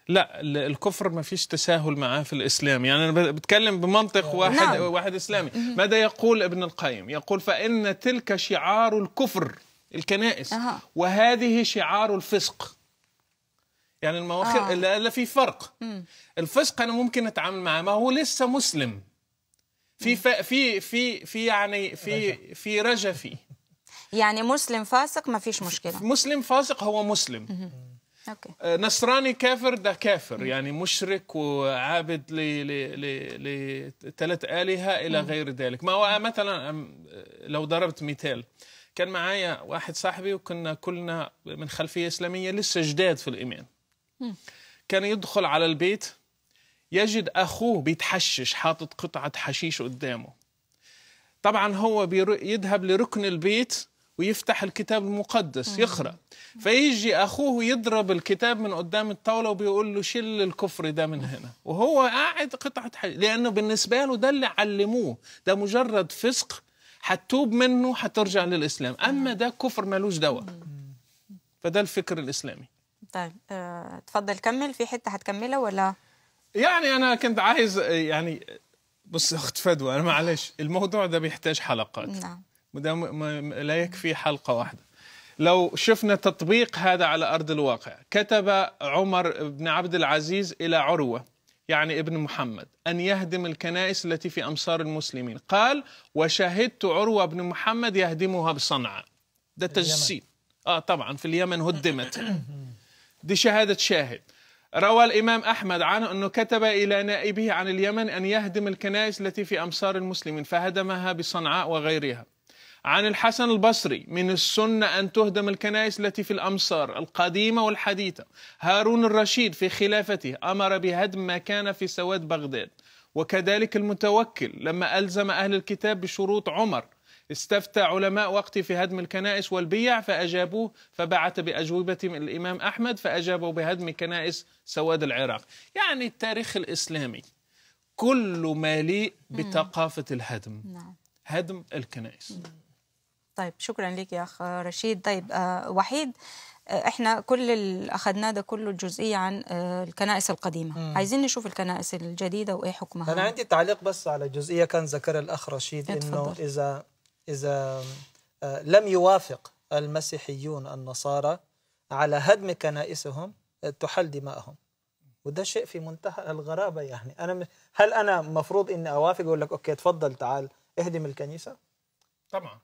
Speaker 2: لا الكفر ما فيش تساهل معاه في الاسلام يعني انا بتكلم بمنطق واحد نعم. واحد اسلامي ماذا يقول ابن القيم يقول فان تلك شعار الكفر الكنائس أه. وهذه شعار الفسق يعني المواخر آه. لا في فرق مم. الفسق انا ممكن اتعامل معاه ما هو لسه مسلم في ف... في في في يعني في رجع. في رجفي
Speaker 1: يعني مسلم فاسق ما فيش مشكله مسلم فاسق هو مسلم مم.
Speaker 2: أوكي. آه، نصراني كافر ده كافر يعني مشرك وعابد لثلاث آلهة إلى غير ذلك ما هو مثلا لو ضربت مثال كان معايا واحد صاحبي وكنا كلنا من خلفية إسلامية لسه جداد في الإيمان كان يدخل على البيت يجد أخوه بيتحشش حاطط قطعة حشيش قدامه طبعا هو يذهب لركن البيت ويفتح الكتاب المقدس يقرا فيجي اخوه يضرب الكتاب من قدام الطاوله وبيقول له شيل الكفر ده من هنا وهو قاعد قطعه حاجة لانه بالنسبه له ده اللي علموه ده مجرد فسق هتوب منه هترجع للاسلام اما ده كفر ملوش دواء فده الفكر الاسلامي
Speaker 1: طيب أه، تفضل كمل في حته هتكملها ولا
Speaker 2: يعني انا كنت عايز يعني بص اخت فدوى انا معلش الموضوع ده بيحتاج حلقات نعم لا يكفي حلقة واحدة لو شفنا تطبيق هذا على أرض الواقع كتب عمر بن عبد العزيز إلى عروة يعني ابن محمد أن يهدم الكنائس التي في أمصار المسلمين قال وشهدت عروة بن محمد يهدمها بصنعاء ده تجسيد آه طبعا في اليمن هدمت دي شهادة شاهد روى الإمام أحمد عنه أنه كتب إلى نائبه عن اليمن أن يهدم الكنائس التي في أمصار المسلمين فهدمها بصنعاء وغيرها عن الحسن البصري من السنة أن تهدم الكنائس التي في الأمصار القديمة والحديثة هارون الرشيد في خلافته أمر بهدم ما كان في سواد بغداد وكذلك المتوكل لما ألزم أهل الكتاب بشروط عمر استفتى علماء وقته في هدم الكنائس والبيع فأجابوه فبعث من الإمام أحمد فأجابوا بهدم كنائس سواد العراق يعني التاريخ الإسلامي كله مليء بثقافة الهدم نعم. هدم الكنائس
Speaker 1: طيب شكرا لك يا اخ رشيد طيب آه وحيد آه، احنا كل اللي اخذناه ده كله الجزئيه عن آه، الكنائس القديمه مم. عايزين نشوف الكنائس الجديده وايه حكمها انا عندي
Speaker 3: تعليق بس على جزئيه كان ذكرها الاخ رشيد انه اذا اذا آه، لم يوافق المسيحيون النصارى على هدم كنائسهم تحل دماءهم وده شيء في منتهى الغرابه يعني انا هل انا مفروض اني اوافق اقول لك اوكي تفضل تعال اهدم الكنيسه طبعا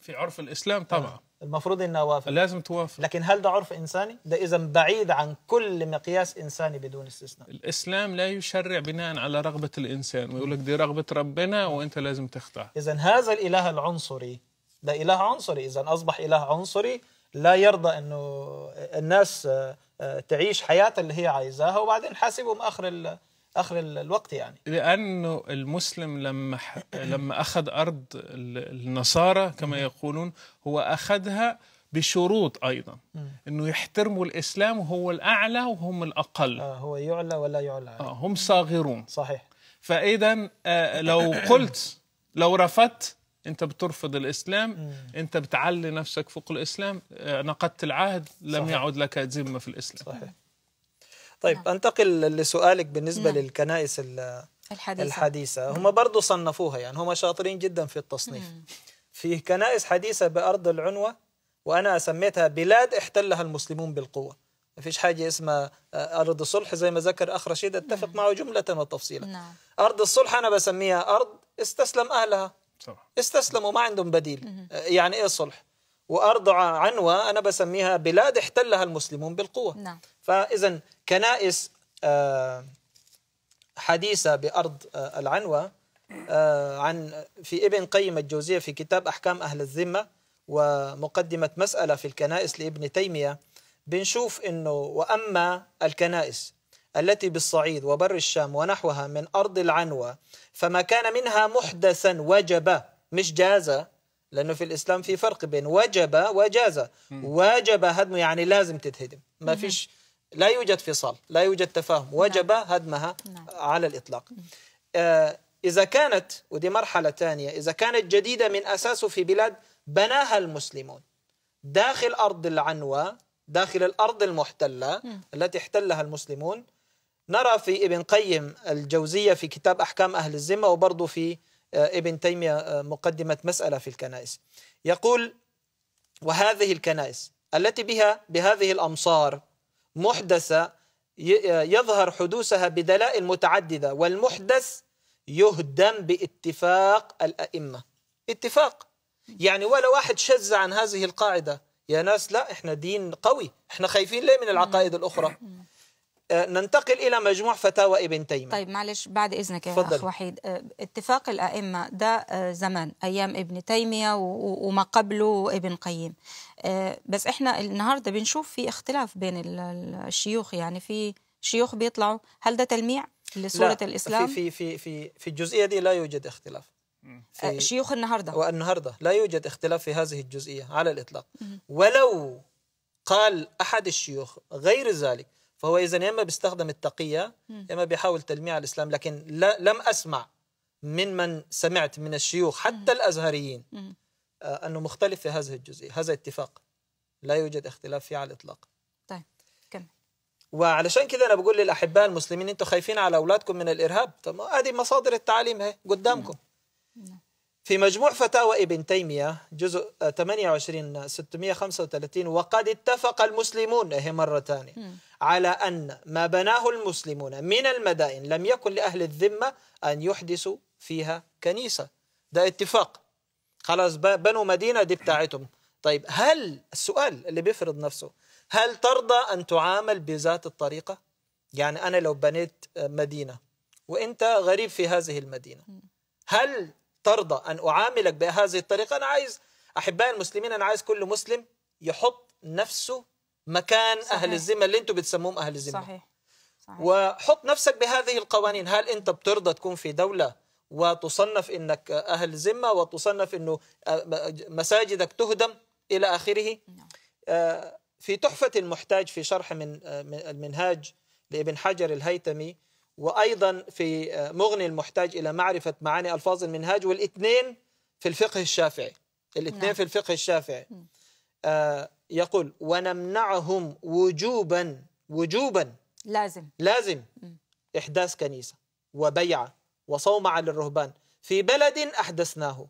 Speaker 3: في عرف الاسلام طبعا آه. المفروض انها وافق لازم توافق لكن هل ده عرف انساني؟ ده اذا بعيد عن كل مقياس انساني بدون استثناء
Speaker 2: الاسلام لا يشرع بناء على رغبه الانسان ويقول لك دي رغبه ربنا وانت لازم تختار
Speaker 3: اذا هذا الاله العنصري ده اله عنصري اذا اصبح اله عنصري لا يرضى انه الناس آه، آه، تعيش حياتها اللي هي عايزاها وبعدين حاسبهم اخر اخر الوقت يعني
Speaker 2: لانه المسلم لما لما اخذ ارض النصارى كما يقولون هو اخذها بشروط ايضا انه يحترموا الاسلام وهو الاعلى وهم الاقل آه هو يعلى ولا يعلى آه هم صاغرون صحيح فاذا آه لو قلت لو رفضت انت بترفض الاسلام مم. انت بتعلي نفسك فوق الاسلام آه نقضت العهد لم صحيح. يعد لك ذمه في الاسلام صحيح
Speaker 3: طيب نعم. انتقل لسؤالك بالنسبه نعم. للكنائس الحديثه, الحديثة. هم نعم. برضو صنفوها يعني هم شاطرين جدا في التصنيف مم. نعم. كنائس حديثه بارض العنوه وانا سميتها بلاد احتلها المسلمون بالقوه ما فيش حاجة اسمها آه، أرض الصلح زي ما ذكر أخ رشيد أتفق نعم. معه جملة وتفصيلا نعم. أرض الصلح أنا بسميها أرض استسلم أهلها صح. استسلموا ما عندهم بديل مم. آه، يعني إيه صلح وأرض عنوة أنا بسميها بلاد احتلها المسلمون بالقوة نعم. فإذا كنائس آه، حديثة بأرض آه، العنوة آه، عن في ابن قيم الجوزية في كتاب أحكام أهل الذمة ومقدمة مسألة في الكنائس لابن تيمية بنشوف أنه وأما الكنائس التي بالصعيد وبر الشام ونحوها من أرض العنوة فما كان منها محدثا وجب مش جاز لأنه في الإسلام في فرق بين وجب وجاز وجب هدمه يعني لازم تتهدم ما فيش لا يوجد فصال لا يوجد تفاهم نعم. وجب هدمها نعم. على الإطلاق آه، إذا كانت ودي مرحلة ثانية إذا كانت جديدة من أساسه في بلاد بناها المسلمون داخل أرض العنوة داخل الأرض المحتلة نعم. التي احتلها المسلمون نرى في ابن قيم الجوزية في كتاب أحكام أهل الذمة وبرضه في آه، ابن تيمية آه، مقدمة مسألة في الكنائس يقول وهذه الكنائس التي بها بهذه الأمصار محدثة يظهر حدوثها بدلائل متعددة والمحدث يهدم باتفاق الأئمة اتفاق يعني ولا واحد شذ عن هذه القاعدة يا ناس لا احنا دين قوي احنا خايفين ليه من العقائد الأخرى آه، ننتقل الى مجموع فتاوى ابن تيميه
Speaker 1: طيب معلش بعد اذنك يا فضل. اخ وحيد آه، اتفاق الائمه ده آه، زمان ايام ابن تيميه وما قبله ابن قيم بس احنا النهارده بنشوف في اختلاف بين الشيوخ يعني في شيوخ بيطلعوا هل ده تلميع لصوره لا الاسلام في
Speaker 3: في في في الجزئيه دي لا يوجد اختلاف شيوخ النهارده والنهارده لا يوجد اختلاف في هذه الجزئيه على الاطلاق ولو قال احد الشيوخ غير ذلك فهو اذا يا اما بيستخدم التقيه يا اما بيحاول تلميع الاسلام لكن لا لم اسمع من من سمعت من الشيوخ حتى الازهريين آه، انه مختلف في هذه الجزئيه هذا اتفاق لا يوجد اختلاف فيه على الاطلاق طيب كمل وعلشان كذا انا بقول للاحباء المسلمين انتم خايفين على اولادكم من الارهاب طب هذه مصادر التعليم هي قدامكم نعم. في مجموع فتاوى ابن تيمية جزء 28 آه، 635 وقد اتفق المسلمون هي إيه، مرة ثانية على أن ما بناه المسلمون من المدائن لم يكن لأهل الذمة أن يحدثوا فيها كنيسة ده اتفاق خلاص بنوا مدينة دي بتاعتهم طيب هل السؤال اللي بيفرض نفسه هل ترضى أن تعامل بذات الطريقة يعني أنا لو بنيت آه، مدينة وأنت غريب في هذه المدينة هل ترضى أن أعاملك بهذه الطريقة أنا عايز أحبائي المسلمين أنا عايز كل مسلم يحط نفسه مكان صحيح. أهل الذمة اللي انتم بتسموهم أهل الذمة صحيح. صحيح. وحط نفسك بهذه القوانين هل أنت بترضى تكون في دولة وتصنف انك اهل ذمه وتصنف انه مساجدك تهدم الى اخره نعم. آه، في تحفه المحتاج في شرح من آه، المنهاج لابن حجر الهيتمي وأيضا في آه، مغني المحتاج إلى معرفة معاني ألفاظ المنهاج والاثنين في الفقه الشافعي الاثنين نعم. في الفقه الشافعي آه يقول ونمنعهم وجوبا وجوبا لازم لازم م. إحداث كنيسة وبيعة وصومعة للرهبان في بلد أحدثناه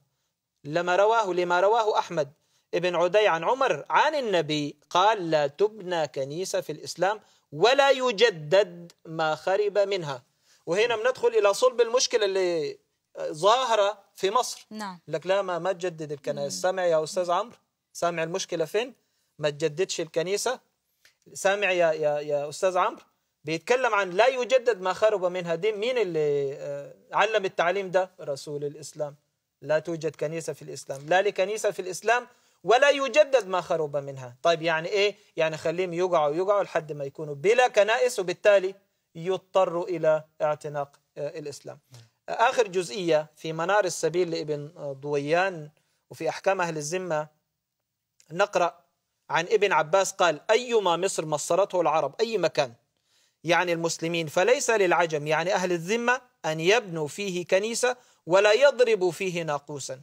Speaker 3: لما رواه لما رواه أحمد ابن عدي عن عمر عن النبي قال لا تبنى كنيسة في الإسلام ولا يجدد ما خرب منها وهنا بندخل إلى صلب المشكلة اللي ظاهرة في مصر نعم لك لا ما ما تجدد الكنائس سامع يا أستاذ عمرو سامع المشكلة فين ما تجددش الكنيسة سامع يا يا يا أستاذ عمرو بيتكلم عن لا يجدد ما خرب منها دي مين اللي آه، علم التعليم ده رسول الإسلام لا توجد كنيسة في الإسلام لا لكنيسة في الإسلام ولا يجدد ما خرب منها طيب يعني ايه يعني خليهم يقعوا يقعوا لحد ما يكونوا بلا كنائس وبالتالي يضطروا الى اعتناق آه، الاسلام اخر جزئيه في منار السبيل لابن ضويان آه، وفي احكام اهل الذمه نقرا عن ابن عباس قال ايما مصر مصرته العرب اي مكان يعني المسلمين فليس للعجم يعني اهل الذمه ان يبنوا فيه كنيسه ولا يضربوا فيه ناقوسا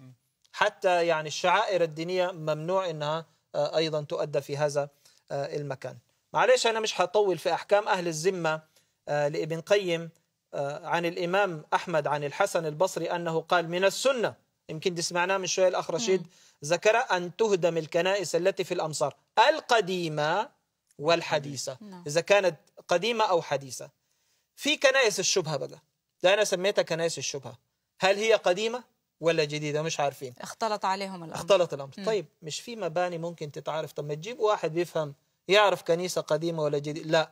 Speaker 3: حتى يعني الشعائر الدينية ممنوع أنها آه، أيضا تؤدى في هذا آه، المكان معلش أنا مش هطول في أحكام أهل الذمة آه، لابن قيم عن الإمام أحمد عن الحسن البصري أنه قال من السنة يمكن دي سمعناه من شوية الأخ رشيد ذكر أن تهدم الكنائس التي في الأمصار القديمة والحديثة نعم. نعم. إذا كانت قديمة أو حديثة في كنائس الشبهة بقى ده أنا سميتها كنائس الشبهة هل هي قديمة ولا جديده مش عارفين اختلط عليهم الامر اختلط الامر م. طيب مش في مباني ممكن تتعرف طب ما تجيب واحد بيفهم يعرف كنيسه قديمه ولا جديده لا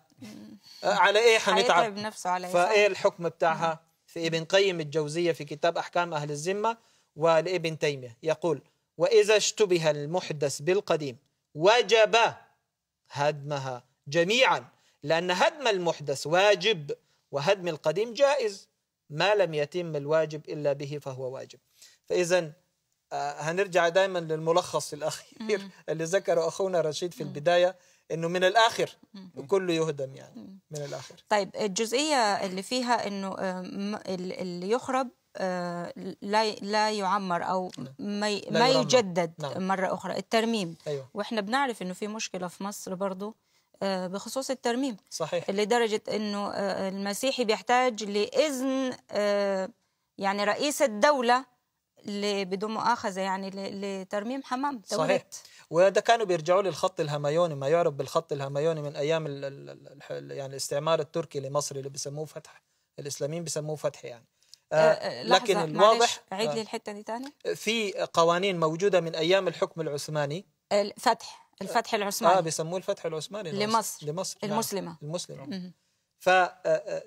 Speaker 1: آه، على ايه حنتعب نفسه على ايه فايه
Speaker 3: الحكم بتاعها في ابن قيم الجوزيه في كتاب احكام اهل الذمه ولابن تيميه يقول واذا اشتبه المحدث بالقديم وجب هدمها جميعا لان هدم المحدث واجب وهدم القديم جائز ما لم يتم الواجب الا به فهو واجب فاذا آه، هنرجع دائما للملخص الاخير [LAUGHS] اللي ذكره اخونا رشيد في البدايه انه من الاخر كله يهدم يعني من الاخر
Speaker 1: طيب الجزئيه اللي فيها انه آه، اللي يخرب آه، لا لا يعمر او نعم. ما ما يجدد نعم. مره اخرى الترميم أيوة. واحنا بنعرف انه في مشكله في مصر برضه بخصوص الترميم صحيح لدرجه انه المسيحي بيحتاج لاذن يعني رئيس الدوله بدون مؤاخذه يعني لترميم حمام صحيح
Speaker 3: وده كانوا بيرجعوا للخط الهمايوني ما يعرف بالخط الهمايوني من ايام الـ الـ يعني الاستعمار التركي لمصر اللي بيسموه فتح الاسلاميين بيسموه فتح يعني آه, أه،, أه، لكن لكن الواضح عيد آه. لي الحته دي ثاني في قوانين موجوده من ايام الحكم العثماني
Speaker 1: الفتح الفتح العثماني اه
Speaker 3: بيسموه الفتح العثماني لمصر لمصر, نعم. المسلمه المسلمه فأنا آه،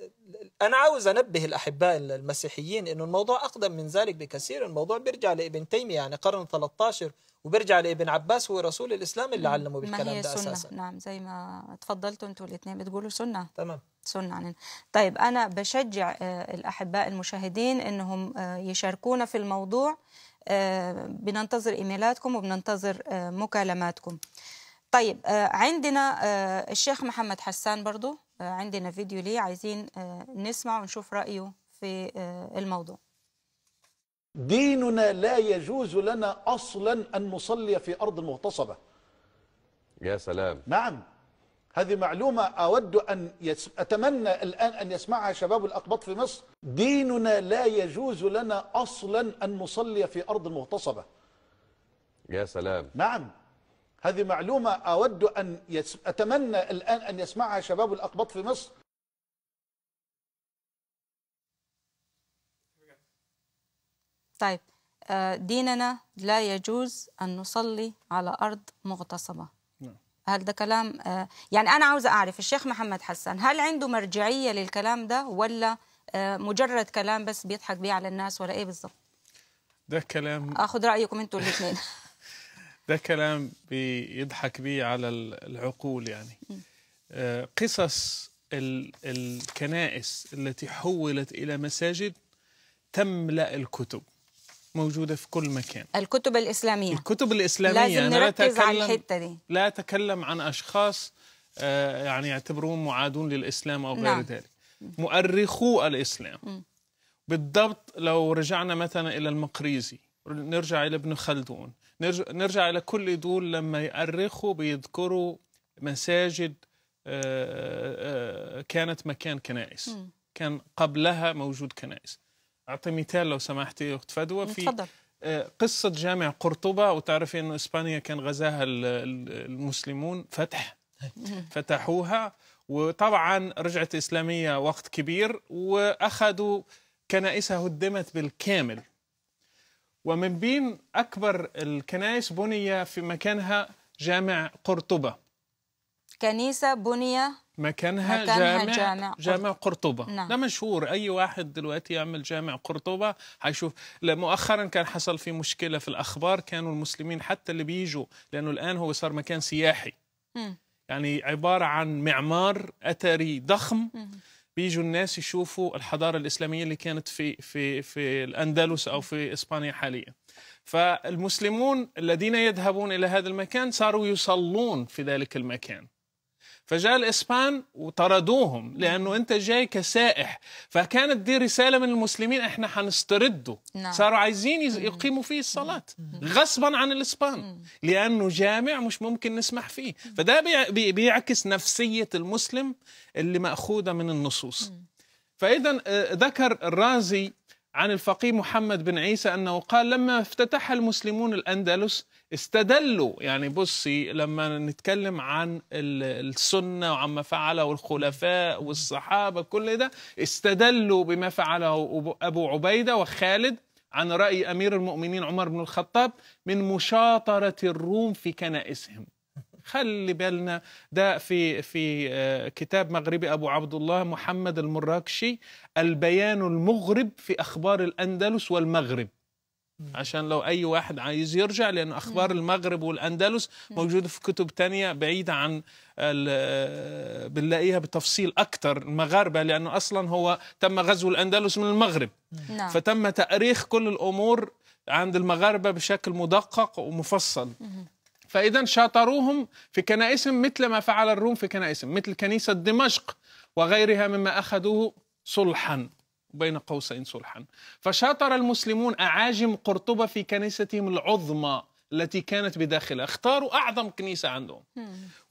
Speaker 3: آه، عاوز أنبه الأحباء المسيحيين أنه الموضوع أقدم من ذلك بكثير الموضوع بيرجع لابن تيمية يعني قرن 13 وبيرجع لابن عباس هو رسول الإسلام اللي علمه بالكلام ما هي ده سنة. أساسا
Speaker 1: نعم زي ما تفضلتوا أنتوا الاثنين بتقولوا سنة تمام سنة عننا يعني. طيب أنا بشجع آه، الأحباء المشاهدين أنهم يشاركونا في الموضوع بننتظر إيميلاتكم وبننتظر مكالماتكم طيب عندنا الشيخ محمد حسان برضو عندنا فيديو ليه عايزين آه، نسمع ونشوف رأيه في آه، الموضوع
Speaker 9: ديننا لا يجوز لنا أصلا أن نصلي في أرض مغتصبة يا سلام نعم هذه معلومة أود أن يس... أتمنى الآن أن يسمعها شباب الأقباط في مصر ديننا لا يجوز لنا أصلا أن نصلي في أرض مغتصبة
Speaker 4: يا سلام
Speaker 9: نعم هذه معلومة أود أن يس... أتمنى الآن أن يسمعها شباب الأقباط في مصر
Speaker 1: طيب آه، ديننا لا يجوز أن نصلي على أرض مغتصبة نعم. هل ده كلام آه، يعني أنا عاوزة أعرف الشيخ محمد حسن هل عنده مرجعية للكلام ده ولا آه، مجرد كلام بس بيضحك بيه على الناس ولا إيه بالظبط
Speaker 2: ده كلام
Speaker 1: أخذ رأيكم أنتوا الاثنين [LAUGHS]
Speaker 2: ده كلام بيضحك بيه على العقول يعني آه، قصص الكنائس التي حولت إلى مساجد تملأ الكتب موجودة في كل مكان
Speaker 1: الكتب الإسلامية
Speaker 2: الكتب الإسلامية لازم لا نركز على الحتة دي لا أتكلم عن أشخاص آه، يعني يعتبروهم معادون للإسلام أو غير نعم. ذلك مؤرخو الإسلام م. بالضبط لو رجعنا مثلا إلى المقريزي نرجع إلى ابن خلدون نرجع, نرجع إلى كل دول لما يأرخوا بيذكروا مساجد آه، آه، كانت مكان كنائس كان قبلها موجود كنائس أعطي مثال لو سمحتي أخت فدوى في آه، قصة جامع قرطبة وتعرفي أن إسبانيا كان غزاها المسلمون فتح فتحوها وطبعا رجعت اسلاميه وقت كبير وأخذوا كنائسها هدمت بالكامل ومن بين أكبر الكنائس بني في مكانها جامع قرطبة
Speaker 1: كنيسة بني
Speaker 2: مكانها, مكانها جامع جامع, جامع قرطبة نعم. ده مشهور أي واحد دلوقتي يعمل جامع قرطبة هيشوف مؤخرا كان حصل في مشكلة في الأخبار كانوا المسلمين حتى اللي بيجوا لأنه الآن هو صار مكان سياحي م. يعني عبارة عن معمار أثري ضخم م. بيجوا الناس يشوفوا الحضاره الاسلاميه اللي كانت في في في الاندلس او في اسبانيا حاليا فالمسلمون الذين يذهبون الى هذا المكان صاروا يصلون في ذلك المكان فجاء الاسبان وطردوهم لانه انت جاي كسائح فكانت دي رساله من المسلمين احنا حنستردوا نعم. صاروا عايزين يقيموا فيه الصلاه غصبا عن الاسبان لانه جامع مش ممكن نسمح فيه فده بيعكس نفسيه المسلم اللي مأخوذة من النصوص فإذا آه، ذكر الرازي عن الفقيه محمد بن عيسى أنه قال لما افتتح المسلمون الأندلس استدلوا يعني بصي لما نتكلم عن السنة وعما فعله الخلفاء والصحابة كل ده استدلوا بما فعله أبو عبيدة وخالد عن رأي أمير المؤمنين عمر بن الخطاب من مشاطرة الروم في كنائسهم خلي بالنا ده في في آه، كتاب مغربي ابو عبد الله محمد المراكشي البيان المغرب في اخبار الاندلس والمغرب عشان لو اي واحد عايز يرجع لان اخبار المغرب والاندلس موجوده في كتب تانية بعيده عن آه، بنلاقيها بتفصيل اكثر المغاربه لانه اصلا هو تم غزو الاندلس من المغرب نعم. فتم تاريخ كل الامور عند المغاربه بشكل مدقق ومفصل فإذا شاطروهم في كنائسهم مثل ما فعل الروم في كنائسهم مثل كنيسة دمشق وغيرها مما أخذوه صلحا بين قوسين صلحا فشاطر المسلمون أعاجم قرطبة في كنيستهم العظمى التي كانت بداخلها اختاروا أعظم كنيسة عندهم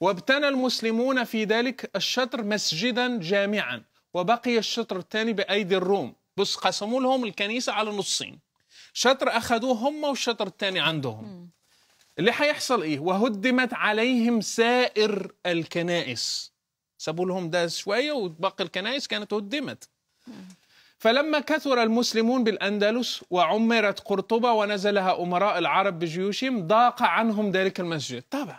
Speaker 2: وابتنى المسلمون في ذلك الشطر مسجدا جامعا وبقي الشطر الثاني بأيدي الروم بس قسموا لهم الكنيسة على نصين شطر أخذوه هم والشطر الثاني عندهم اللي هيحصل ايه وهدمت عليهم سائر الكنائس سابوا لهم ده شويه وباقي الكنائس كانت هدمت فلما كثر المسلمون بالاندلس وعمرت قرطبه ونزلها امراء العرب بجيوشهم ضاق عنهم ذلك المسجد طبعا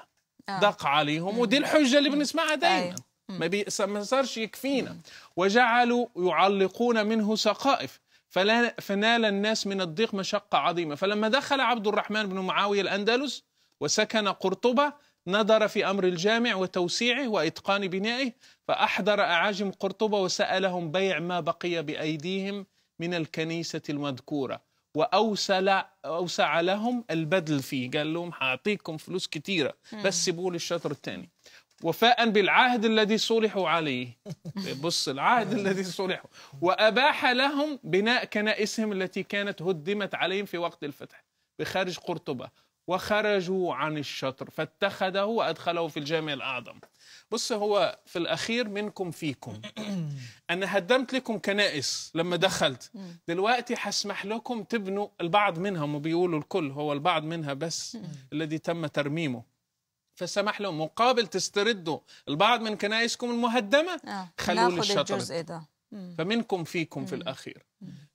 Speaker 2: آه. ضاق عليهم ودي الحجه اللي بنسمعها أيوه. دايما ما صارش يكفينا وجعلوا يعلقون منه سقائف فنال الناس من الضيق مشقة عظيمة فلما دخل عبد الرحمن بن معاوية الأندلس وسكن قرطبة نظر في أمر الجامع وتوسيعه وإتقان بنائه فأحضر أعاجم قرطبة وسألهم بيع ما بقي بأيديهم من الكنيسة المذكورة وأوسل أوسع لهم البدل فيه قال لهم هعطيكم فلوس كثيرة بس سيبوا لي الشطر الثاني وفاء بالعهد الذي صلحوا عليه بص العهد الذي صلحوا وأباح لهم بناء كنائسهم التي كانت هدمت عليهم في وقت الفتح بخارج قرطبة وخرجوا عن الشطر فاتخذه وأدخله في الجامع الأعظم بص هو في الأخير منكم فيكم
Speaker 8: [CLEARS THROAT]
Speaker 2: أنا هدمت لكم كنائس لما دخلت دلوقتي حسمح لكم تبنوا البعض منها وبيقولوا الكل هو البعض منها بس الذي تم ترميمه فسمح لهم مقابل تستردوا البعض من كنائسكم المهدمه آه. خلوا للشطر الجزء ده فمنكم فيكم في الاخير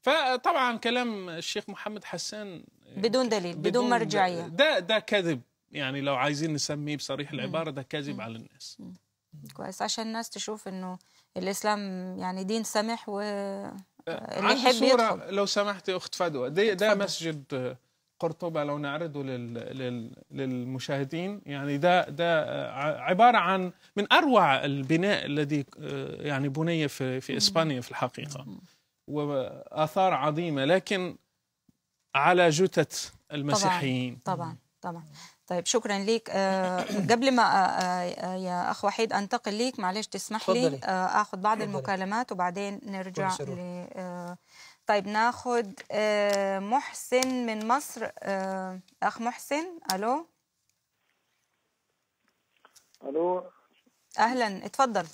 Speaker 2: فطبعا كلام الشيخ محمد حسان بدون دليل بدون, بدون مرجعيه ده ده كذب يعني لو عايزين نسميه بصريح العباره ده كذب على الناس
Speaker 1: كويس عشان الناس تشوف انه الاسلام يعني دين سمح واللي آه، يحب يدخل
Speaker 2: لو سمحت اخت فدوى ده, ده مسجد قرطبه لو نعرضه للمشاهدين يعني ده ده عباره عن من اروع البناء الذي يعني بني في في اسبانيا في الحقيقه واثار عظيمه لكن على جثث المسيحيين طبعا طبعا,
Speaker 1: طبعا. طيب شكرا ليك آه، قبل ما آه، آه، يا اخ وحيد انتقل ليك معلش تسمح لي اخذ بعض المكالمات وبعدين نرجع ل طيب ناخد آه، محسن من مصر آه، اخ محسن الو الو اهلا اتفضل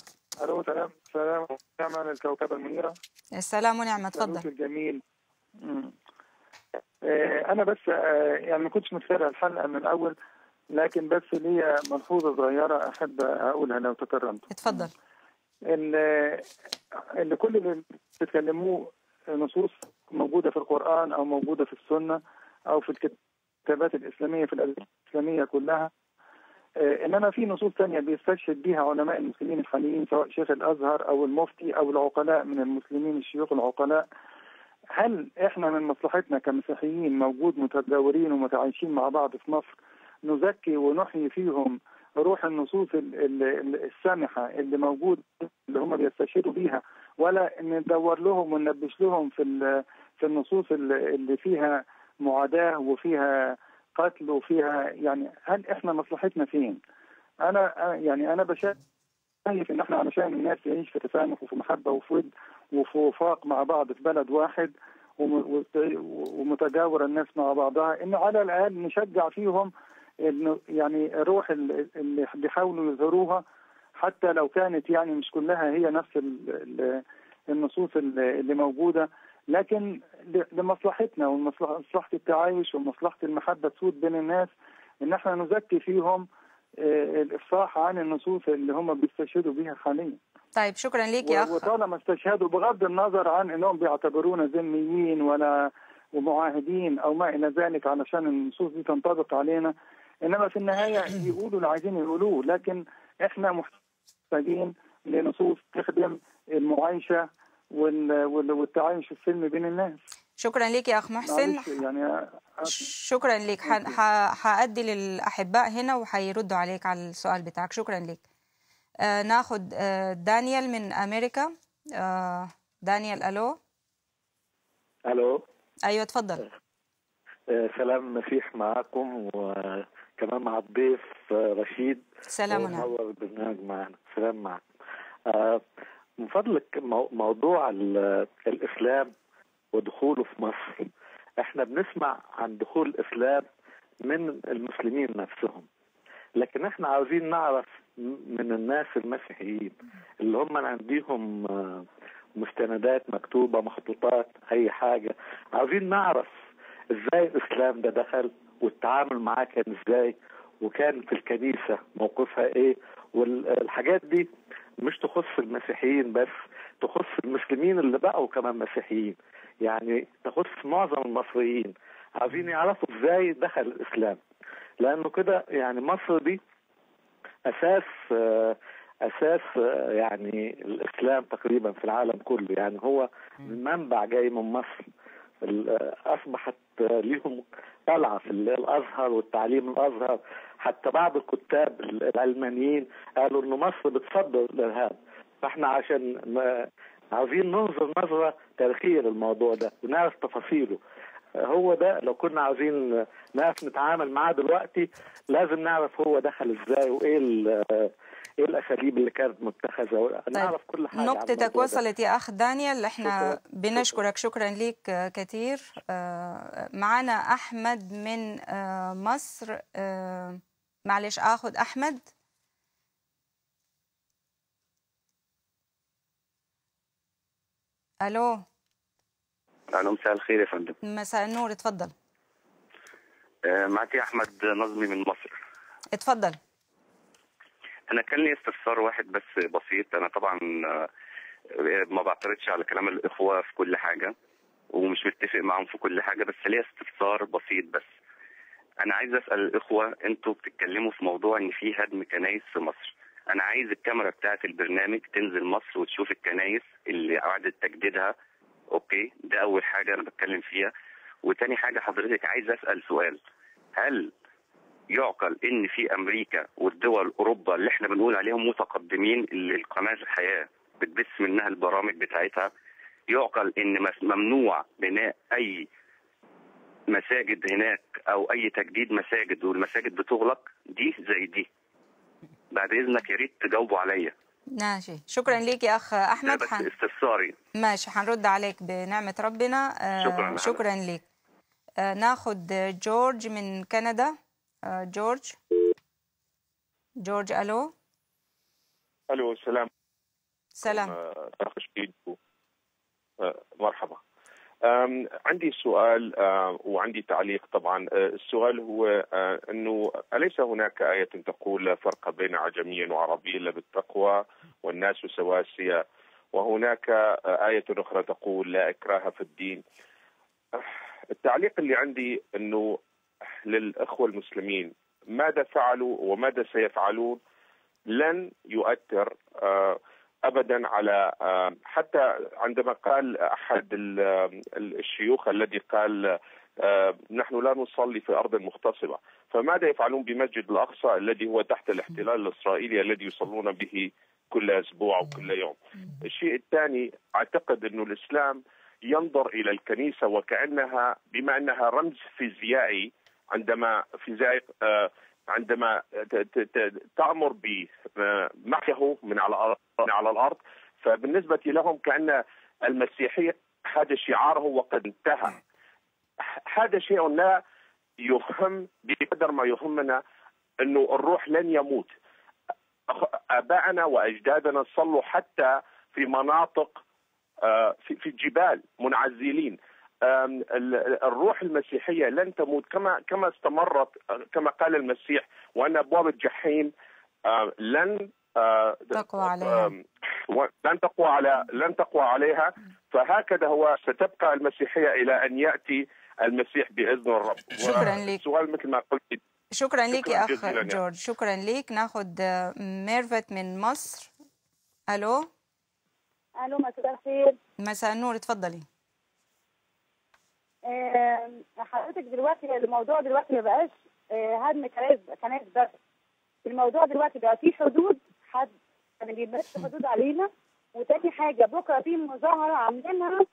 Speaker 9: الو سلام سلام ونعم عن الكوكبه المنيره
Speaker 1: السلام ونعمه اتفضل الجميل آه، انا بس يعني ما كنتش
Speaker 9: متفرع الحلقه من الاول لكن بس ليا ملحوظه صغيره احب اقولها لو تكرمت اتفضل اللي كل اللي بتتكلموه نصوص موجودة في القرآن أو موجودة في السنة أو في الكتابات الإسلامية في الأديان الإسلامية كلها آه، إنما في نصوص ثانية بيستشهد بها علماء المسلمين الحاليين سواء شيخ الأزهر أو المفتي أو العقلاء من المسلمين الشيوخ العقلاء هل إحنا من مصلحتنا كمسيحيين موجود متداورين ومتعايشين مع بعض في مصر نزكي ونحيي فيهم روح النصوص السامحة اللي موجود اللي هم بيستشهدوا بيها ولا ندور لهم وننبش لهم في في النصوص اللي فيها معاداه وفيها قتل وفيها يعني هل احنا مصلحتنا فين؟ انا يعني انا بشايف ان احنا علشان الناس تعيش في تسامح وفي محبه وفي ود وفي وفاق مع بعض في بلد واحد ومتجاور الناس مع بعضها ان على الاقل نشجع فيهم انه يعني روح اللي بيحاولوا يظهروها حتى لو كانت يعني مش كلها هي نفس النصوص اللي موجوده لكن لمصلحتنا ومصلحه التعايش ومصلحه المحبه تسود بين الناس ان احنا نزكي فيهم آه، الافصاح عن النصوص اللي هم بيستشهدوا بيها حاليا.
Speaker 1: طيب شكرا ليك يا اخ
Speaker 9: وطالما استشهدوا بغض النظر عن انهم بيعتبرونا ذميين ولا ومعاهدين او ما الى ذلك علشان النصوص دي تنطبق علينا انما في النهايه يقولوا اللي عايزين يقولوه لكن احنا محتاجين محتاجين لنصوص تخدم المعايشه والتعايش السلمي بين الناس
Speaker 1: شكرا لك يا اخ محسن يعني شكرا لك هادي للاحباء هنا وهيردوا عليك على السؤال بتاعك شكرا لك آه ناخد آه دانيال من امريكا آه دانيال الو الو ايوه اتفضل
Speaker 10: سلام مسيح معاكم وكمان مع الضيف رشيد سلام منور البرنامج معنا الكلام معك آه، من فضلك موضوع الإسلام ودخوله في مصر احنا بنسمع عن دخول الإسلام من المسلمين نفسهم لكن احنا عاوزين نعرف من الناس المسيحيين اللي هم عندهم آه، مستندات مكتوبة مخطوطات أي حاجة عاوزين نعرف ازاي الإسلام ده دخل والتعامل معاه كان ازاي وكان في الكنيسة موقفها ايه والحاجات دي مش تخص المسيحيين بس تخص المسلمين اللي بقوا كمان مسيحيين يعني تخص معظم المصريين عايزين يعرفوا ازاي دخل الاسلام لانه كده يعني مصر دي اساس اساس يعني الاسلام تقريبا في العالم كله يعني هو منبع جاي من مصر اصبحت لهم طلعه في الازهر والتعليم الازهر حتى بعض الكتاب العلمانيين قالوا ان مصر بتصدر الارهاب فاحنا عشان عاوزين ننظر نظره تاريخيه للموضوع ده ونعرف تفاصيله هو ده لو كنا عاوزين نعرف نتعامل معاه دلوقتي لازم نعرف هو دخل ازاي وايه ايه الاساليب اللي كانت متخذه نعرف طيب، كل حاجه نقطتك وصلت يا
Speaker 1: اخ دانيال احنا شكرا. بنشكرك شكرا ليك آه، كثير آه، معنا احمد من آه، مصر معلش اخذ احمد الو
Speaker 5: الو مساء الخير يا فندم
Speaker 1: مساء النور اتفضل
Speaker 5: معك احمد نظمي من مصر اتفضل انا كان لي استفسار واحد بس بسيط انا طبعا آه، ما بعترضش على كلام الاخوه في كل حاجه ومش متفق معاهم في كل حاجه بس ليا استفسار بسيط بس انا عايز اسال الاخوه انتوا بتتكلموا في موضوع ان في هدم كنايس في مصر انا عايز الكاميرا بتاعه البرنامج تنزل مصر وتشوف الكنايس اللي اعاده تجديدها اوكي ده اول حاجه انا بتكلم فيها وتاني حاجه حضرتك عايز اسال سؤال هل يعقل ان في امريكا والدول اوروبا اللي احنا بنقول عليهم متقدمين القناه الحياه بتبث منها البرامج بتاعتها يعقل ان ممنوع بناء اي مساجد هناك او اي تجديد مساجد والمساجد بتغلق دي زي دي بعد اذنك يا ريت تجاوبوا عليا
Speaker 1: ماشي شكرا ليك يا اخ احمد حن...
Speaker 5: استفساري
Speaker 1: ماشي هنرد عليك بنعمه ربنا آه، شكرا شكرا ليك آه، ناخد جورج من كندا آه، جورج جورج الو
Speaker 4: الو السلام سلام آه، آه، مرحبا عندي سؤال وعندي تعليق طبعا السؤال هو انه اليس هناك ايه تقول لا فرق بين عجمي وعربي الا بالتقوى والناس سواسيه وهناك ايه اخرى تقول لا اكراه في الدين التعليق اللي عندي انه للاخوه المسلمين ماذا فعلوا وماذا سيفعلون لن يؤثر آه، ابدا على آه، حتى عندما قال احد آه، الشيوخ الذي قال نحن لا نصلي في ارض مختصبه فماذا يفعلون بمسجد الاقصى الذي هو تحت الاحتلال الاسرائيلي الذي يصلون به كل اسبوع وكل يوم الشيء الثاني اعتقد انه الاسلام ينظر الى الكنيسه وكانها بما انها رمز فيزيائي عندما في زائق آه، عندما تأمر بمحيه من على من على الأرض فبالنسبة لهم كأن المسيحية هذا شعاره وقد انتهى هذا شيء لا يهم بقدر ما يهمنا أنه الروح لن يموت أبائنا وأجدادنا صلوا حتى في مناطق آه، في الجبال منعزلين الروح المسيحيه لن تموت كما كما استمرت كما قال المسيح وان ابواب الجحيم لن أه، تقوى عليها لن تقوى على لن تقوى عليها فهكذا هو ستبقى المسيحيه الى ان ياتي المسيح باذن الرب شكرا لك سؤال مثل ما قلت
Speaker 1: شكرا لك يا اخ جورج شكرا لك ناخذ آه، ميرفت من مصر الو الو مساء الخير مساء النور تفضلي
Speaker 9: آه، حضرتك دلوقتي الموضوع دلوقتي ما بقاش آه، هدم كنائس بس الموضوع دلوقتي بقى في حدود حد كان يعني بيبقاش حدود علينا وتاني حاجه بكره في مظاهره عاملينها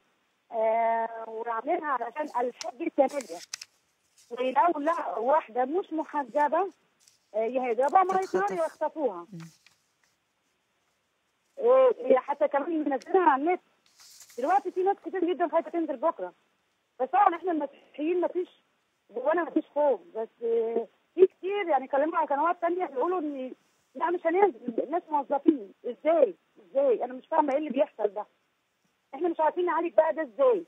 Speaker 1: آه، وعاملينها علشان الحج الثمانيه يعني ولو لا واحده مش محجبه آه يهجبها ما يخطفوها حتى كمان منزلها على النت دلوقتي في ناس كتير جدا خايفه تنزل بكره بس طبعا احنا المسيحيين ما فيش جوانا ما فيش خوف بس
Speaker 9: في كتير يعني كلموا على قنوات ثانيه بيقولوا ان لا مش هننزل الناس موظفين
Speaker 1: ازاي ازاي انا مش فاهمه ايه اللي بيحصل ده احنا مش عارفين نعالج بقى ده ازاي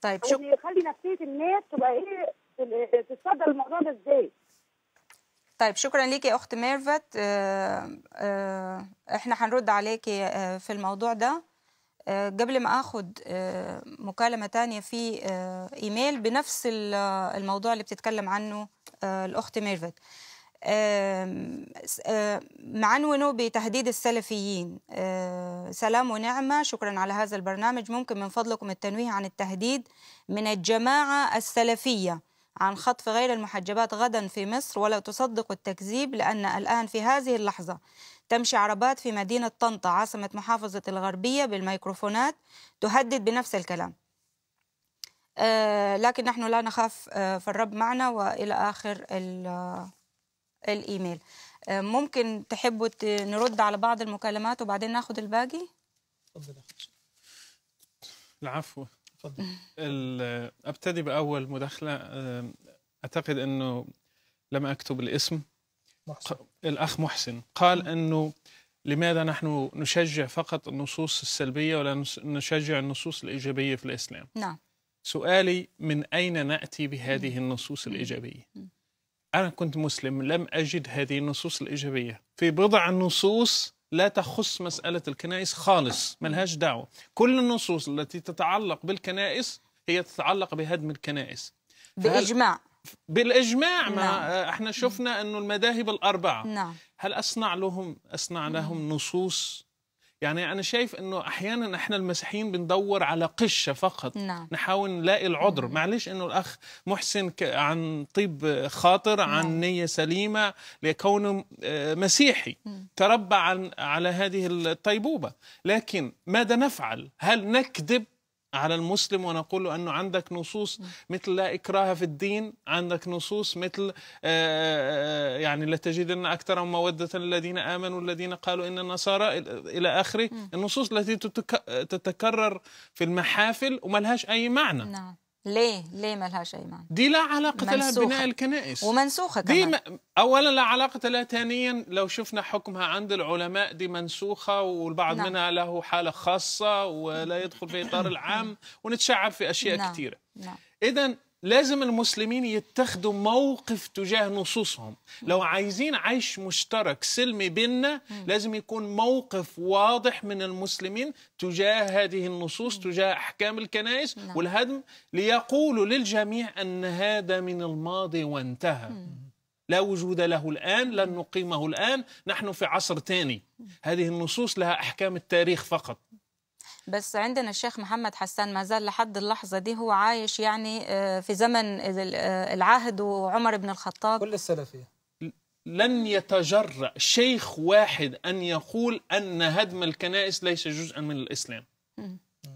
Speaker 1: طيب شو يعني يخلي نفسيه الناس تبقى ايه تتصدر الموضوع ده ازاي طيب شكرا ليكي يا اخت ميرفت آه، آه، احنا هنرد عليكي آه، في الموضوع ده آه، قبل ما اخذ آه، مكالمه ثانيه في آه، ايميل بنفس الموضوع اللي بتتكلم عنه الاخت ميرفت معنونه بتهديد السلفيين سلام ونعمة شكرا على هذا البرنامج ممكن من فضلكم التنويه عن التهديد من الجماعة السلفية عن خطف غير المحجبات غدا في مصر ولو تصدق التكذيب لأن الآن في هذه اللحظة تمشي عربات في مدينة طنطا عاصمة محافظة الغربية بالميكروفونات تهدد بنفس الكلام آه، لكن نحن لا نخاف آه، فالرب معنا وإلى آخر آه، الإيميل ممكن تحبوا نرد على بعض المكالمات وبعدين ناخذ الباقي
Speaker 2: تفضل العفو تفضل ابتدي باول مداخله اعتقد انه لم اكتب الاسم محسن. الأخ محسن قال نعم. أنه لماذا نحن نشجع فقط النصوص السلبية ولا نشجع النصوص الإيجابية في الإسلام نعم سؤالي من أين نأتي بهذه نعم. النصوص نعم. الإيجابية أنا كنت مسلم لم أجد هذه النصوص الإيجابية في بضع النصوص لا تخص مسألة الكنائس خالص ملهاش دعوة كل النصوص التي تتعلق بالكنائس هي تتعلق بهدم الكنائس بإجماع بالاجماع ما نعم. احنا شفنا انه المذاهب الاربعه نعم. هل اصنع لهم اصنع لهم نصوص يعني انا شايف انه احيانا احنا المسيحيين بندور على قشه فقط نعم. نحاول نلاقي العذر نعم. معلش انه الاخ محسن عن طيب خاطر عن نعم. نيه سليمه لكونه آه، مسيحي نعم. تربى عن على هذه الطيبوبه لكن ماذا نفعل هل نكذب على المسلم ونقول له أنه عندك نصوص مثل لا إكراه في الدين عندك نصوص مثل آه، آه، يعني لتجدن أكثرهم مودة الذين آمنوا الذين قالوا إن النصارى إلى آخره النصوص التي تتكرر في المحافل وما لهاش أي معنى نعم.
Speaker 1: ليه ليه ما لهاش معنى دي لا علاقه لها ببناء الكنائس ومنسوخه كمان دي ما
Speaker 2: اولا لا علاقه لها ثانيا لو شفنا حكمها عند العلماء دي منسوخه والبعض نعم. منها له حاله خاصه ولا يدخل في اطار العام نعم. ونتشعب في اشياء نعم. كثيره نعم. اذا لازم المسلمين يتخذوا موقف تجاه نصوصهم لو عايزين عيش مشترك سلمي بيننا لازم يكون موقف واضح من المسلمين تجاه هذه النصوص تجاه أحكام الكنائس نعم. والهدم ليقولوا للجميع أن هذا من الماضي وانتهى لا وجود له الآن لن نقيمه الآن نحن في عصر ثاني هذه النصوص لها أحكام التاريخ فقط
Speaker 1: بس عندنا الشيخ محمد حسان ما زال لحد اللحظة دي هو عايش يعني آه، في زمن آه، العهد وعمر بن الخطاب كل السلفية
Speaker 2: لن يتجرأ شيخ واحد أن يقول أن هدم الكنائس ليس جزءا من الإسلام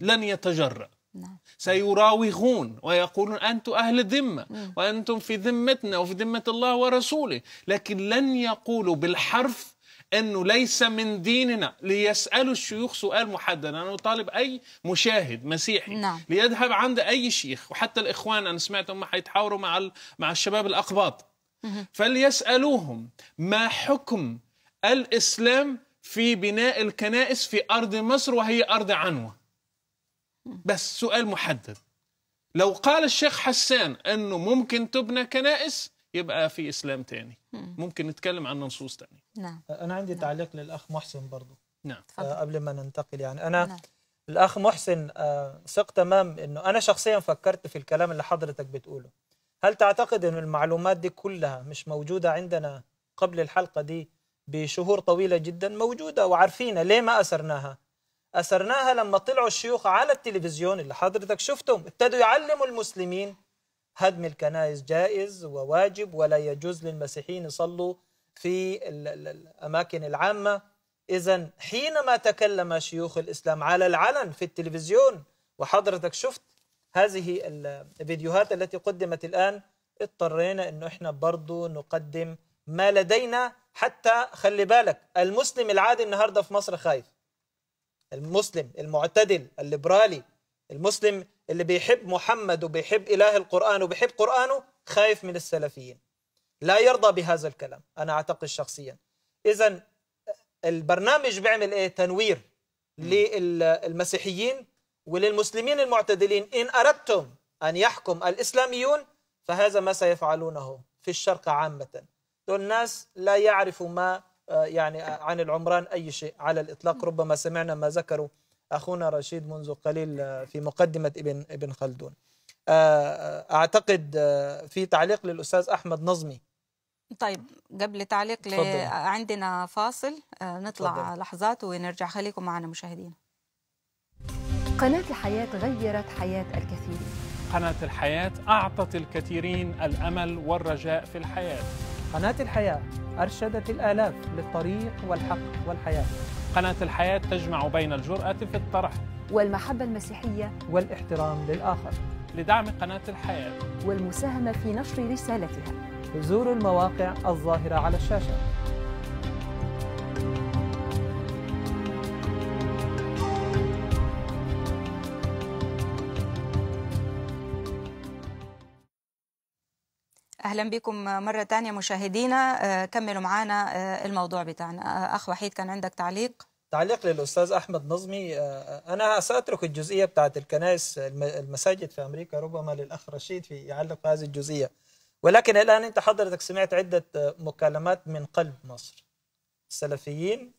Speaker 2: لن يتجرأ نعم. سيراوغون ويقولون أنتم أهل ذمة وأنتم في ذمتنا وفي ذمة الله ورسوله لكن لن يقولوا بالحرف انه ليس من ديننا ليسالوا الشيوخ سؤال محدد انا اطالب اي مشاهد مسيحي نعم. ليذهب عند اي شيخ وحتى الاخوان انا سمعت هم حيتحاوروا مع مع الشباب الاقباط فليسالوهم ما حكم الاسلام في بناء الكنائس في ارض مصر وهي ارض عنوه بس سؤال محدد لو قال الشيخ حسان انه ممكن تبنى كنائس يبقى في اسلام تاني ممكن نتكلم عن نصوص تانية
Speaker 1: نعم
Speaker 3: انا عندي نعم. تعليق للاخ محسن برضو نعم آه قبل ما ننتقل يعني انا نعم. الاخ محسن آه ثق تمام انه انا شخصيا فكرت في الكلام اللي حضرتك بتقوله هل تعتقد انه المعلومات دي كلها مش موجوده عندنا قبل الحلقه دي بشهور طويله جدا موجوده وعارفينها ليه ما اثرناها اثرناها لما طلعوا الشيوخ على التلفزيون اللي حضرتك شفتهم ابتدوا يعلموا المسلمين هدم الكنائس جائز وواجب ولا يجوز للمسيحيين يصلوا في الأماكن العامة إذا حينما تكلم شيوخ الإسلام على العلن في التلفزيون وحضرتك شفت هذه الفيديوهات التي قدمت الآن اضطرينا أنه إحنا برضو نقدم ما لدينا حتى خلي بالك المسلم العادي النهاردة في مصر خايف المسلم المعتدل الليبرالي المسلم اللي بيحب محمد وبيحب إله القرآن وبيحب قرآنه خايف من السلفيين لا يرضى بهذا الكلام أنا أعتقد شخصيا إذا البرنامج بيعمل إيه تنوير للمسيحيين وللمسلمين المعتدلين إن أردتم أن يحكم الإسلاميون فهذا ما سيفعلونه في الشرق عامة دول الناس لا يعرفوا ما آه، يعني عن العمران أي شيء على الإطلاق ربما سمعنا ما ذكروا أخونا رشيد منذ قليل آه، في مقدمة ابن ابن خلدون آه، آه، أعتقد في تعليق للأستاذ أحمد نظمي
Speaker 1: طيب قبل تعليق ل... عندنا فاصل نطلع فضل. لحظات ونرجع خليكم معنا مشاهدينا قناة الحياة غيرت حياة الكثير
Speaker 2: قناة الحياة أعطت الكثيرين الأمل والرجاء في الحياة
Speaker 3: قناة الحياة أرشدت الآلاف للطريق والحق والحياة قناة الحياة تجمع بين الجرأة في الطرح
Speaker 1: والمحبة المسيحية
Speaker 3: والاحترام
Speaker 2: للآخر لدعم قناة الحياة
Speaker 1: والمساهمة في نشر رسالتها زوروا
Speaker 3: المواقع الظاهرة على الشاشة
Speaker 1: اهلا بكم مره ثانيه مشاهدينا آه، كملوا معنا آه، الموضوع بتاعنا آه، اخ وحيد كان عندك تعليق
Speaker 3: تعليق للاستاذ احمد نظمي انا ساترك الجزئيه بتاعت الكنائس المساجد في امريكا ربما للاخ رشيد في يعلق هذه الجزئيه ولكن الان انت حضرتك سمعت عده مكالمات من قلب مصر السلفيين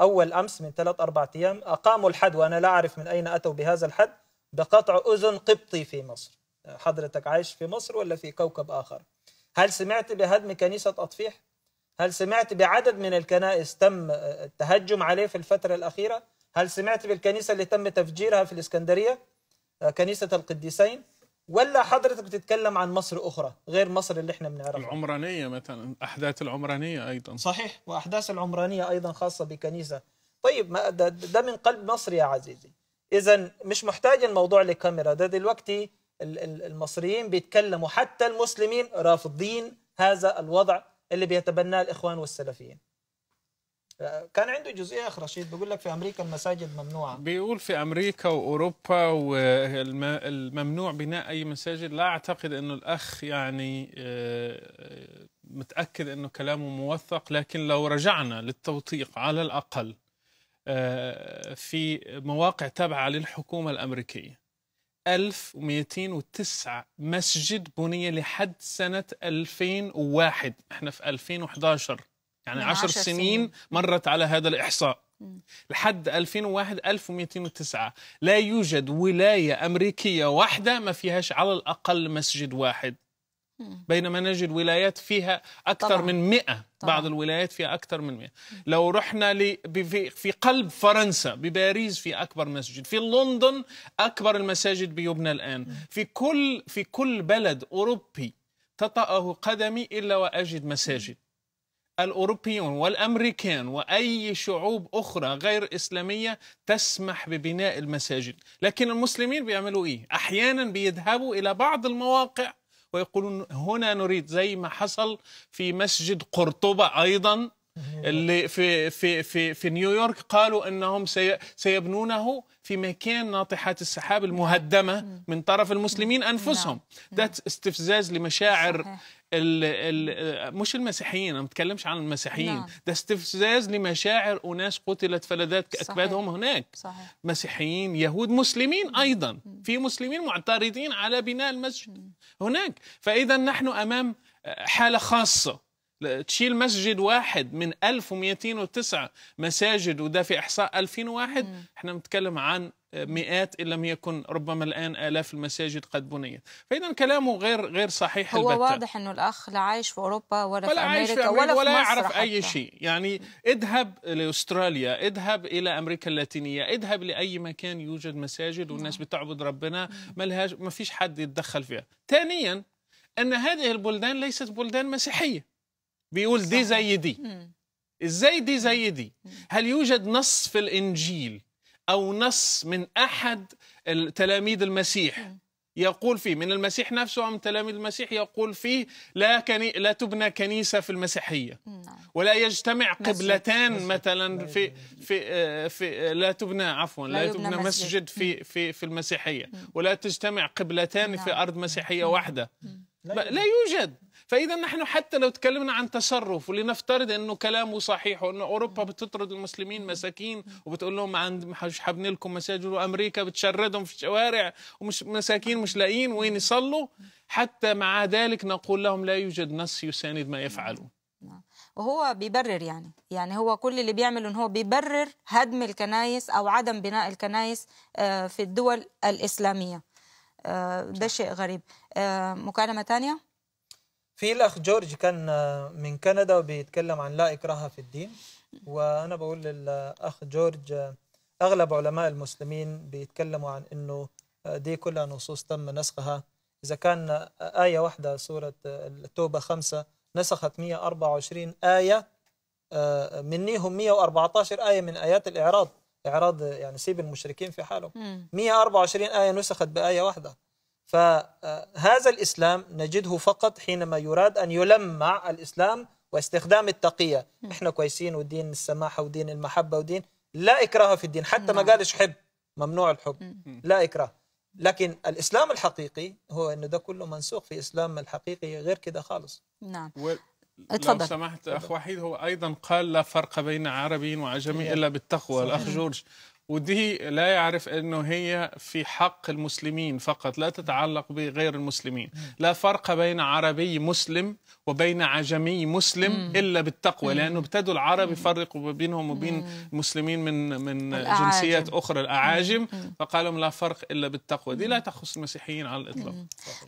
Speaker 3: اول امس من ثلاث اربع ايام اقاموا الحد وانا لا اعرف من اين اتوا بهذا الحد بقطع اذن قبطي في مصر حضرتك عايش في مصر ولا في كوكب آخر هل سمعت بهدم كنيسة أطفيح هل سمعت بعدد من الكنائس تم التهجم عليه في الفترة الأخيرة هل سمعت بالكنيسة اللي تم تفجيرها في الإسكندرية آه، كنيسة القديسين ولا حضرتك بتتكلم عن مصر أخرى غير مصر اللي احنا بنعرفها العمرانية مثلا أحداث العمرانية أيضا صحيح وأحداث العمرانية أيضا خاصة بكنيسة طيب ما ده, ده من قلب مصر يا عزيزي إذا مش محتاج الموضوع لكاميرا ده دلوقتي المصريين بيتكلموا حتى المسلمين رافضين هذا الوضع اللي بيتبناه الاخوان والسلفيين آه، كان عنده جزئيه اخ رشيد بيقول لك في امريكا المساجد ممنوعه
Speaker 2: بيقول في امريكا واوروبا والممنوع بناء اي مساجد لا اعتقد انه الاخ يعني آه، آه، متاكد انه كلامه موثق لكن لو رجعنا للتوثيق على الاقل في مواقع تابعه للحكومه الامريكيه 1209 مسجد بني لحد سنة 2001 احنا في 2011 يعني 10 سنين, سنين مرت على هذا الإحصاء لحد 2001 1209 لا يوجد ولاية أمريكية واحدة ما فيهاش على الأقل مسجد واحد بينما نجد ولايات فيها أكثر طبعا. من 100 طبعا. بعض الولايات فيها أكثر من 100 لو رحنا في قلب فرنسا بباريس في أكبر مسجد في لندن أكبر المساجد بيبنى الآن في كل في كل بلد أوروبي تطأه قدمي إلا وأجد مساجد الأوروبيون والأمريكان وأي شعوب أخرى غير إسلامية تسمح ببناء المساجد لكن المسلمين بيعملوا إيه؟ أحيانا بيذهبوا إلى بعض المواقع ويقولون هنا نريد زي ما حصل في مسجد قرطبة أيضا اللي في في في في نيويورك قالوا انهم سيبنونه في مكان ناطحات السحاب المهدمة من طرف المسلمين أنفسهم ده نعم. استفزاز لمشاعر الـ الـ مش المسيحيين انا ما بتكلمش عن المسيحيين نعم. ده استفزاز لمشاعر اناس قتلت فلذات اكبادهم هناك صحيح. مسيحيين يهود مسلمين ايضا في مسلمين معترضين على بناء المسجد هناك فاذا نحن امام حاله خاصه تشيل مسجد واحد من 1209 مساجد وده في احصاء 2001 مم. احنا بنتكلم عن مئات ان لم يكن ربما الان الاف المساجد قد بنيت فاذا كلامه غير غير صحيح هو البتة. واضح
Speaker 1: انه الاخ لا عايش في اوروبا ولا, ولا في امريكا, في ولا, في ولا يعرف حتى. اي
Speaker 2: شيء يعني اذهب لاستراليا اذهب الى امريكا اللاتينيه اذهب لاي مكان يوجد مساجد والناس نعم. بتعبد ربنا ما ما فيش حد يتدخل فيها ثانيا ان هذه البلدان ليست بلدان مسيحيه بيقول دي زي دي ازاي دي زي دي هل يوجد نص في الانجيل او نص من احد تلاميذ المسيح يقول فيه من المسيح نفسه او من تلاميذ المسيح يقول فيه لا كني لا تبنى كنيسه في المسيحيه نعم. ولا يجتمع قبلتان مثلا في في آه، في آه، لا تبنى عفوا لا, تبنى مسجد في في في المسيحيه ولا تجتمع قبلتان في نعم. ارض مسيحيه واحده لا يوجد فاذا نحن حتى لو تكلمنا عن تصرف ولنفترض انه كلامه صحيح وانه اوروبا بتطرد المسلمين مساكين وبتقول لهم عند مش حابين لكم مساجد وامريكا بتشردهم في الشوارع ومش مساكين مش لاقيين وين يصلوا حتى مع ذلك نقول لهم لا يوجد نص يساند ما يفعلون
Speaker 1: وهو بيبرر يعني يعني هو كل اللي بيعمله ان هو بيبرر هدم الكنائس او عدم بناء الكنائس آه، في الدول الاسلاميه آه، ده شيء غريب آه، مكالمه ثانيه في
Speaker 3: الاخ جورج كان آه، من كندا وبيتكلم عن لا اكراه في الدين وانا بقول للاخ جورج آه، اغلب علماء المسلمين بيتكلموا عن انه آه، دي كلها نصوص تم نسخها اذا كان ايه واحده سوره التوبه خمسه نسخت 124 ايه منيهم 114 ايه من ايات الاعراض اعراض يعني سيب المشركين في حالهم 124 ايه نسخت بايه واحده فهذا الإسلام نجده فقط حينما يراد أن يلمع الإسلام واستخدام التقية إحنا كويسين ودين السماحة ودين المحبة ودين لا إكراه في الدين حتى ما نعم. قالش حب ممنوع الحب لا إكراه لكن الإسلام الحقيقي هو أنه ده كله منسوخ في إسلام الحقيقي غير كده خالص
Speaker 1: نعم اتفضل لو سمحت اخ
Speaker 2: وحيد هو ايضا قال لا فرق بين عربي وعجمي إيه. الا بالتقوى الاخ جورج ودي لا يعرف أنه هي في حق المسلمين فقط لا تتعلق بغير المسلمين لا فرق بين عربي مسلم وبين عجمي مسلم مم. إلا بالتقوى مم. لأنه ابتدوا العرب يفرقوا بينهم وبين المسلمين من من الأعاجم. جنسيات أخرى الأعاجم فقالوا لا فرق إلا بالتقوى دي لا تخص المسيحيين على الإطلاق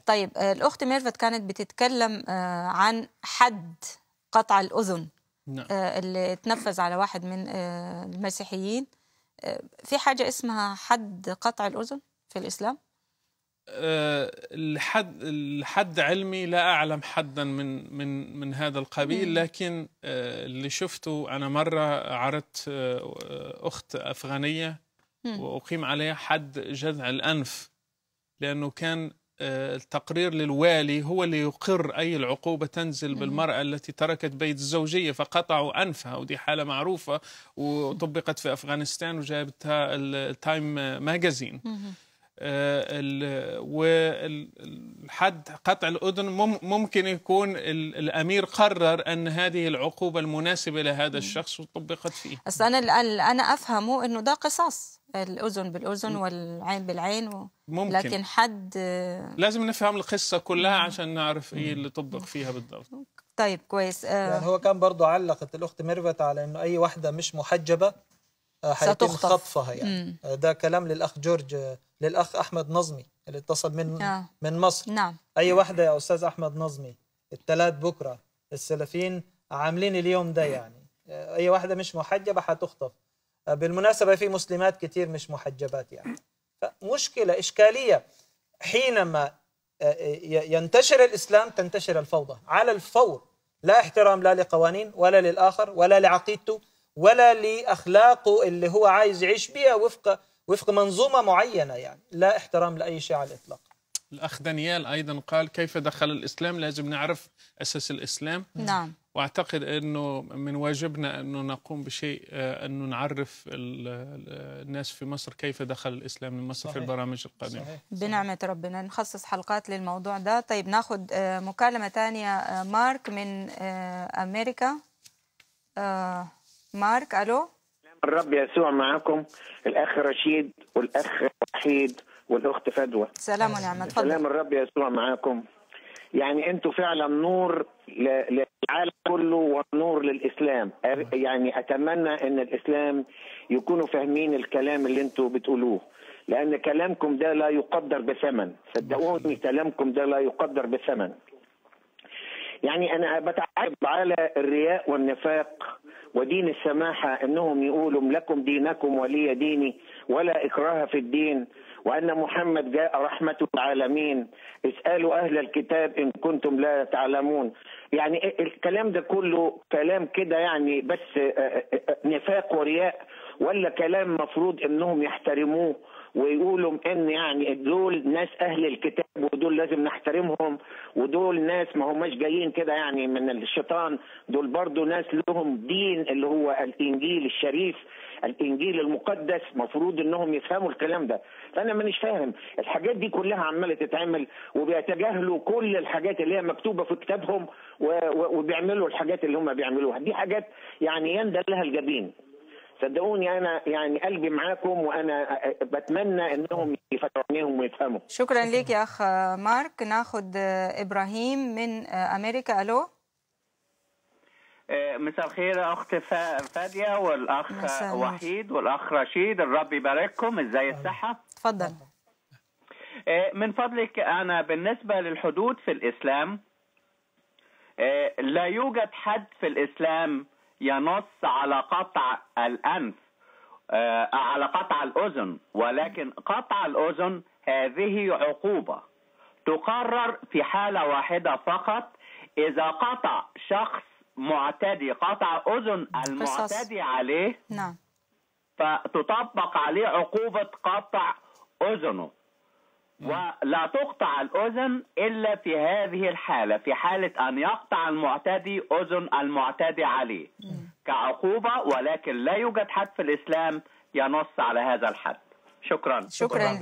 Speaker 1: طيب الأخت ميرفت كانت بتتكلم آه، عن حد قطع الأذن نعم. آه، اللي اتنفذ على واحد من آه، المسيحيين في حاجة اسمها حد قطع الأذن في الإسلام؟
Speaker 2: آه، الحد الحد علمي لا اعلم حدا من من من هذا القبيل لكن آه، اللي شفته انا مره عرضت آه، اخت افغانيه واقيم عليها حد جذع الانف لانه كان آه، التقرير للوالي هو اللي يقر أي العقوبة تنزل بالمرأة التي تركت بيت الزوجية فقطعوا أنفها ودي حالة معروفة وطبقت في أفغانستان وجابتها التايم ماجازين آه، والحد قطع الأذن ممكن يكون الأمير قرر أن هذه العقوبة المناسبة لهذا الشخص وطبقت فيه
Speaker 1: أنا أنا أفهمه أنه ده قصاص الأذن بالأذن والعين بالعين و... ممكن لكن حد آه،
Speaker 2: لازم نفهم القصة كلها عشان نعرف إيه اللي طبق فيها بالضبط
Speaker 1: طيب كويس آه يعني
Speaker 3: هو كان برضه علقت الأخت ميرفت على أنه أي واحدة مش محجبة آه، ستخطف خطفها يعني ده كلام للاخ جورج للاخ احمد نظمي اللي اتصل من آه. من مصر نعم اي واحده يا استاذ احمد نظمي الثلاث بكره السلفيين عاملين اليوم ده يعني آه، اي واحده مش محجبه هتخطف آه، بالمناسبه في مسلمات كتير مش محجبات يعني فمشكله اشكاليه حينما آه، ينتشر الاسلام تنتشر الفوضى على الفور لا احترام لا لقوانين ولا للاخر ولا لعقيدته ولا لاخلاقه اللي هو عايز يعيش بيها وفق وفق منظومة معينة يعني لا احترام لأي شيء على الإطلاق
Speaker 2: الأخ دانيال أيضا قال كيف دخل الإسلام لازم نعرف أساس الإسلام نعم واعتقد انه من واجبنا انه نقوم بشيء آه، انه نعرف آه، الناس في مصر كيف دخل الاسلام لمصر في البرامج القادمه صحيح.
Speaker 1: بنعمه ربنا نخصص حلقات للموضوع ده طيب ناخذ آه، مكالمه ثانيه مارك من امريكا مارك الو
Speaker 11: الرب يسوع معكم الاخ رشيد والاخ وحيد والاخت فدوى
Speaker 1: سلام ونعمة سلام
Speaker 11: الرب يسوع معاكم يعني انتوا فعلا نور للعالم كله ونور للاسلام يعني اتمنى ان الاسلام يكونوا فاهمين الكلام اللي انتوا بتقولوه لان كلامكم ده لا يقدر بثمن صدقوني كلامكم ده لا يقدر بثمن يعني انا بتعب على الرياء والنفاق ودين السماحة أنهم يقولوا لكم دينكم ولي ديني ولا إكراه في الدين وأن محمد جاء رحمة العالمين اسألوا أهل الكتاب إن كنتم لا تعلمون يعني إيه، الكلام ده كله كلام كده يعني بس آه، آه، آه، نفاق ورياء ولا كلام مفروض انهم يحترموه ويقولوا ان يعني دول ناس اهل الكتاب ودول لازم نحترمهم ودول ناس ما هماش جايين كده يعني من الشيطان دول برضو ناس لهم دين اللي هو الانجيل الشريف الانجيل المقدس مفروض انهم يفهموا الكلام ده فانا مانيش فاهم الحاجات دي كلها عماله تتعمل وبيتجاهلوا كل الحاجات اللي هي مكتوبه في كتابهم وبيعملوا الحاجات اللي هم بيعملوها دي حاجات يعني يندى لها الجبين صدقوني انا يعني قلبي معاكم وانا بتمنى انهم يفتحوا ويفهموا
Speaker 1: شكرا لك يا اخ مارك ناخد ابراهيم من امريكا الو
Speaker 8: آه، مساء الخير اخت فاديه والاخ وحيد والاخ رشيد الرب يبارككم ازاي الصحه تفضل آه، من فضلك انا بالنسبه للحدود في الاسلام آه، لا يوجد حد في الاسلام ينص على قطع الأنف آه، على قطع الأذن ولكن قطع الأذن هذه عقوبة تقرر في حالة واحدة فقط إذا قطع شخص معتدي قطع أذن المعتدي عليه نعم فتطبق عليه عقوبة قطع أذنه ولا تقطع الأذن إلا في هذه الحالة في حالة أن يقطع المعتدي أذن المعتدي عليه كعقوبة ولكن لا يوجد حد في الإسلام ينص على هذا الحد شكرا شكرا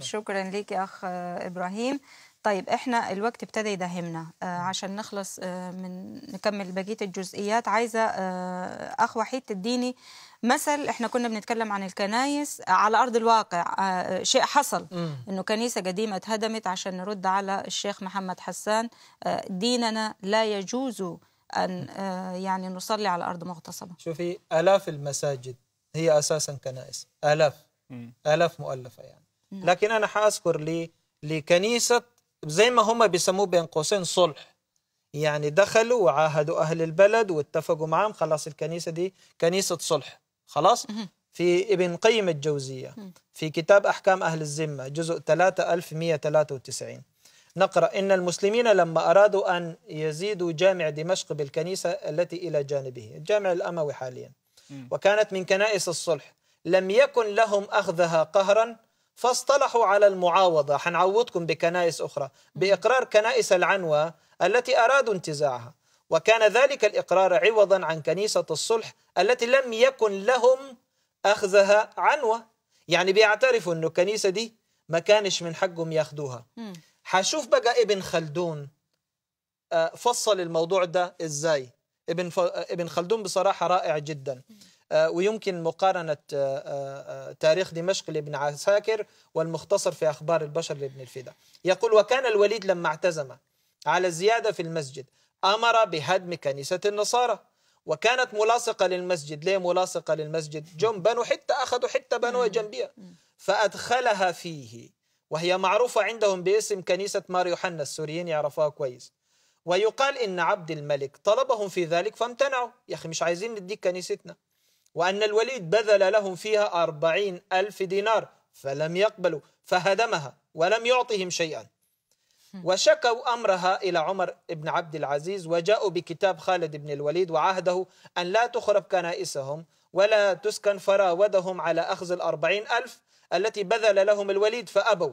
Speaker 1: شكرا لك أخ إبراهيم طيب احنا الوقت ابتدى يدهمنا آه، عشان نخلص آه، من نكمل بقيه الجزئيات عايزه آه، اخ وحيد تديني مثل احنا كنا بنتكلم عن الكنايس آه، على ارض الواقع آه, آه، شيء حصل انه كنيسه قديمه اتهدمت عشان نرد على الشيخ محمد حسان آه، ديننا لا يجوز ان يعني نصلي على ارض مغتصبه شوفي
Speaker 3: الاف المساجد هي اساسا كنائس الاف الاف مؤلفه يعني لكن انا حاذكر لي لكنيسه زي ما هم بيسموه بين قوسين صلح يعني دخلوا وعاهدوا اهل البلد واتفقوا معهم خلاص الكنيسه دي كنيسه صلح خلاص في ابن قيم الجوزية في كتاب أحكام أهل الذمة جزء 3193 نقرأ إن المسلمين لما أرادوا أن يزيدوا جامع دمشق بالكنيسة التي إلى جانبه الجامع الأموي حاليا وكانت من كنائس الصلح لم يكن لهم أخذها قهرا فاصطلحوا على المعاوضة حنعوضكم بكنائس أخرى بإقرار كنائس العنوة التي أرادوا انتزاعها وكان ذلك الإقرار عوضا عن كنيسة الصلح التي لم يكن لهم أخذها عنوة يعني بيعترفوا أنه الكنيسة دي ما كانش من حقهم ياخدوها هشوف بقى ابن خلدون آه، فصل الموضوع ده إزاي ابن, آه، ابن خلدون بصراحة رائع جدا آه، ويمكن مقارنة تاريخ دمشق لابن عساكر والمختصر في أخبار البشر لابن الفدا يقول وكان الوليد لما اعتزم على الزيادة في المسجد أمر بهدم كنيسة النصارى وكانت ملاصقة للمسجد ليه ملاصقة للمسجد جم بنوا حتة أخذوا حتة بنوها جنبيها فأدخلها فيه وهي معروفة عندهم باسم كنيسة مار يوحنا السوريين يعرفوها كويس ويقال إن عبد الملك طلبهم في ذلك فامتنعوا يا أخي مش عايزين نديك كنيستنا وأن الوليد بذل لهم فيها أربعين ألف دينار فلم يقبلوا فهدمها ولم يعطهم شيئا وشكوا أمرها إلى عمر بن عبد العزيز وجاءوا بكتاب خالد بن الوليد وعهده أن لا تخرب كنائسهم ولا تسكن فراودهم على أخذ الأربعين ألف التي بذل لهم الوليد فأبوا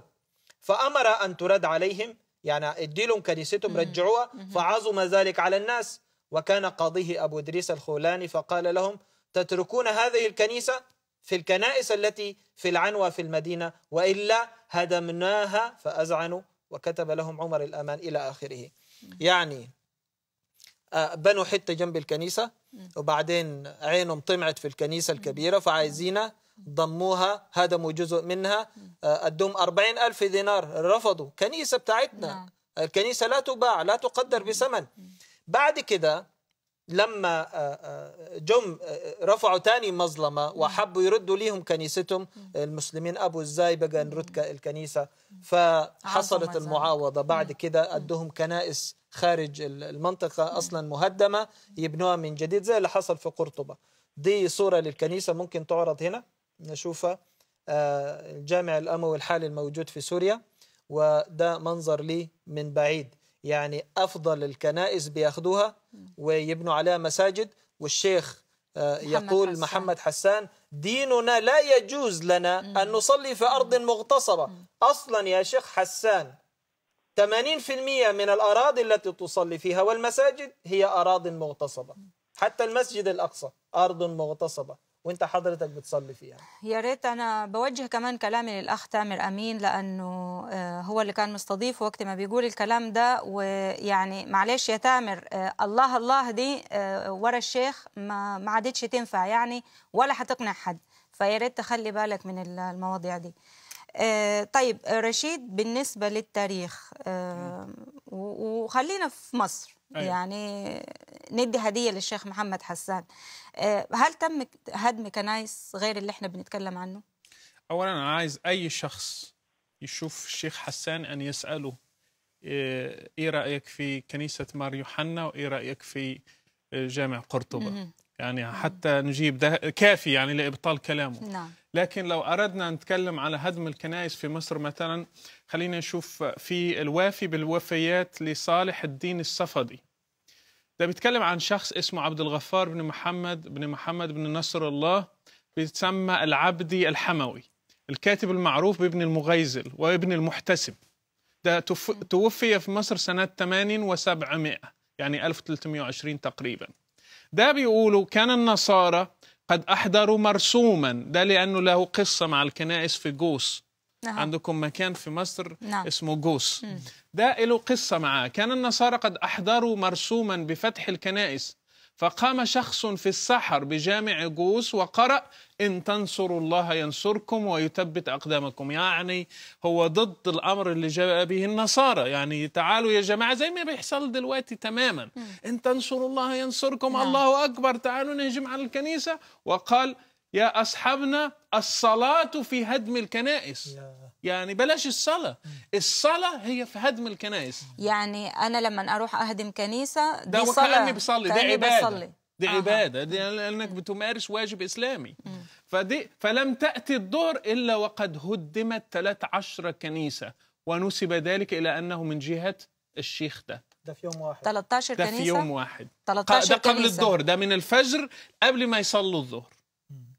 Speaker 3: فأمر أن ترد عليهم يعني اديلهم كنيستهم رجعوها فعظم ذلك على الناس وكان قاضيه أبو دريس الخولاني فقال لهم تتركون هذه الكنيسة في الكنائس التي في العنوة في المدينة وإلا هدمناها فأزعنوا وكتب لهم عمر الأمان إلى آخره يعني آه، بنوا حتة جنب الكنيسة وبعدين عينهم طمعت في الكنيسة الكبيرة فعايزين ضموها هدموا جزء منها آه، أدوم أربعين ألف دينار رفضوا كنيسة بتاعتنا نعم. الكنيسة لا تباع لا تقدر بثمن بعد كده لما آه، آه، جم آه، رفعوا تاني مظلمة وحبوا يردوا ليهم كنيستهم المسلمين أبو الزاي بقى نرد الكنيسة فحصلت المعاوضة بعد كده أدوهم كنائس خارج المنطقة أصلا مهدمة يبنوها من جديد زي اللي حصل في قرطبة دي صورة للكنيسة ممكن تعرض هنا نشوفها الجامع الأموي الحالي الموجود في سوريا وده منظر لي من بعيد يعني أفضل الكنائس بياخذوها ويبنوا عليها مساجد والشيخ آه، يقول محمد حسان, محمد حسان ديننا لا يجوز لنا مم. أن نصلي في أرض مغتصبة مم. أصلا يا شيخ حسان 80% من الأراضي التي تصلي فيها والمساجد هي أراضي مغتصبة حتى المسجد الأقصى أرض مغتصبة وانت حضرتك بتصلي فيها
Speaker 1: يا ريت انا بوجه كمان كلامي للاخ تامر امين لانه آه، هو اللي كان مستضيف وقت ما بيقول الكلام ده ويعني معلش يا تامر آه، الله الله دي آه، ورا الشيخ ما ما عادتش تنفع يعني ولا هتقنع حد فيا ريت تخلي بالك من المواضيع دي طيب رشيد بالنسبة للتاريخ وخلينا في مصر أيوة. يعني ندي هديه للشيخ محمد حسان آه، هل تم هدم كنايس غير اللي احنا بنتكلم عنه
Speaker 2: اولا انا عايز اي شخص يشوف الشيخ حسان ان يساله آه، ايه رايك في كنيسه مار يوحنا وايه رايك في آه، جامع قرطبه يعني حتى نجيب ده كافي يعني لإبطال كلامه نعم. لكن لو أردنا نتكلم على هدم الكنائس في مصر مثلا خلينا نشوف في الوافي بالوفيات لصالح الدين الصفدي ده بيتكلم عن شخص اسمه عبد الغفار بن محمد بن محمد بن نصر الله بيتسمى العبدي الحموي الكاتب المعروف بابن المغيزل وابن المحتسب ده توفي في مصر سنة 78 يعني 1320 تقريباً ده بيقولوا كان النصارى قد أحضروا مرسوما ده لأنه له قصة مع الكنائس في جوس نعم. عندكم مكان في مصر نعم. اسمه جوس م. ده له قصة معاه كان النصارى قد أحضروا مرسوما بفتح الكنائس فقام شخص في السحر بجامع جوس وقرأ إن تنصروا الله ينصركم ويثبت أقدامكم يعني هو ضد الأمر اللي جاء به النصارى يعني تعالوا يا جماعة زي ما بيحصل دلوقتي تماما إن تنصروا الله ينصركم نعم. الله أكبر تعالوا نهجم على الكنيسة وقال يا أصحابنا الصلاة في هدم الكنائس يعني بلاش الصلاة الصلاة هي في هدم الكنائس
Speaker 1: يعني أنا لما أروح أهدم كنيسة دي ده صلاة بصلي ده عبادة
Speaker 2: دي عبادة دي لأنك بتمارس واجب إسلامي مم. فدي فلم تأتي الظهر إلا وقد هدمت 13 كنيسة ونسب ذلك إلى أنه من جهة الشيخ ده
Speaker 3: ده في يوم واحد 13 كنيسة ده في يوم
Speaker 2: واحد
Speaker 7: 13 ده قبل كنيسة. الظهر
Speaker 2: ده من الفجر قبل ما يصلوا الظهر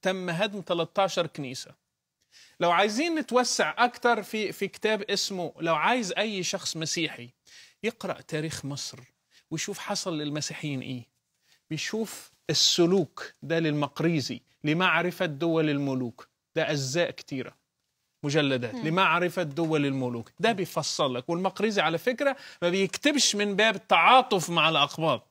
Speaker 2: تم هدم 13 كنيسة لو عايزين نتوسع أكتر في في كتاب اسمه لو عايز أي شخص مسيحي يقرأ تاريخ مصر ويشوف حصل للمسيحيين إيه بيشوف السلوك ده للمقريزي لمعرفة دول الملوك ده أجزاء كتيرة مجلدات لمعرفة دول الملوك ده لك والمقريزي على فكرة ما بيكتبش من باب التعاطف مع الأقباط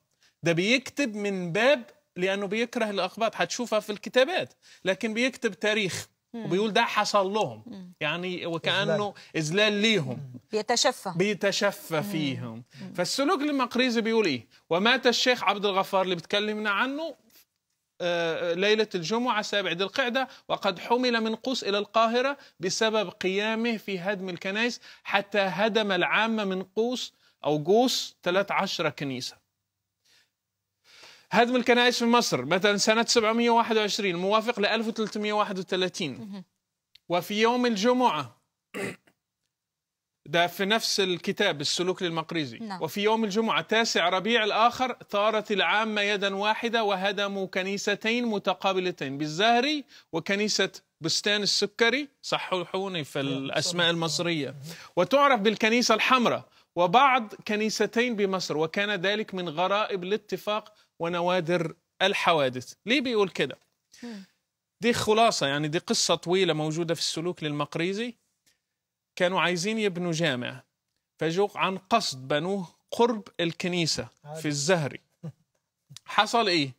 Speaker 2: ده بيكتب من باب لأنه بيكره الأقباط هتشوفها في الكتابات لكن بيكتب تاريخ وبيقول ده حصل لهم يعني وكانه اذلال ليهم
Speaker 1: بيتشفى
Speaker 2: بيتشفى فيهم فالسلوك المقريزي بيقول ايه ومات الشيخ عبد الغفار اللي بتكلمنا عنه آه، ليلة الجمعة سابع ذي القعدة وقد حمل من قوس إلى القاهرة بسبب قيامه في هدم الكنائس حتى هدم العامة من قوس أو قوس 13 كنيسة هدم الكنائس في مصر مثلا سنة 721 موافق ل 1331 وفي يوم الجمعة ده في نفس الكتاب السلوك للمقريزي نعم. وفي يوم الجمعة تاسع ربيع الآخر ثارت العامة يدا واحدة وهدموا كنيستين متقابلتين بالزهري وكنيسة بستان السكري صححوني في نعم، الأسماء المصرية وتعرف بالكنيسة الحمراء وبعض كنيستين بمصر وكان ذلك من غرائب الاتفاق ونوادر الحوادث ليه بيقول كده دي خلاصة يعني دي قصة طويلة موجودة في السلوك للمقريزي كانوا عايزين يبنوا جامع فجو عن قصد بنوه قرب الكنيسة في الزهري حصل إيه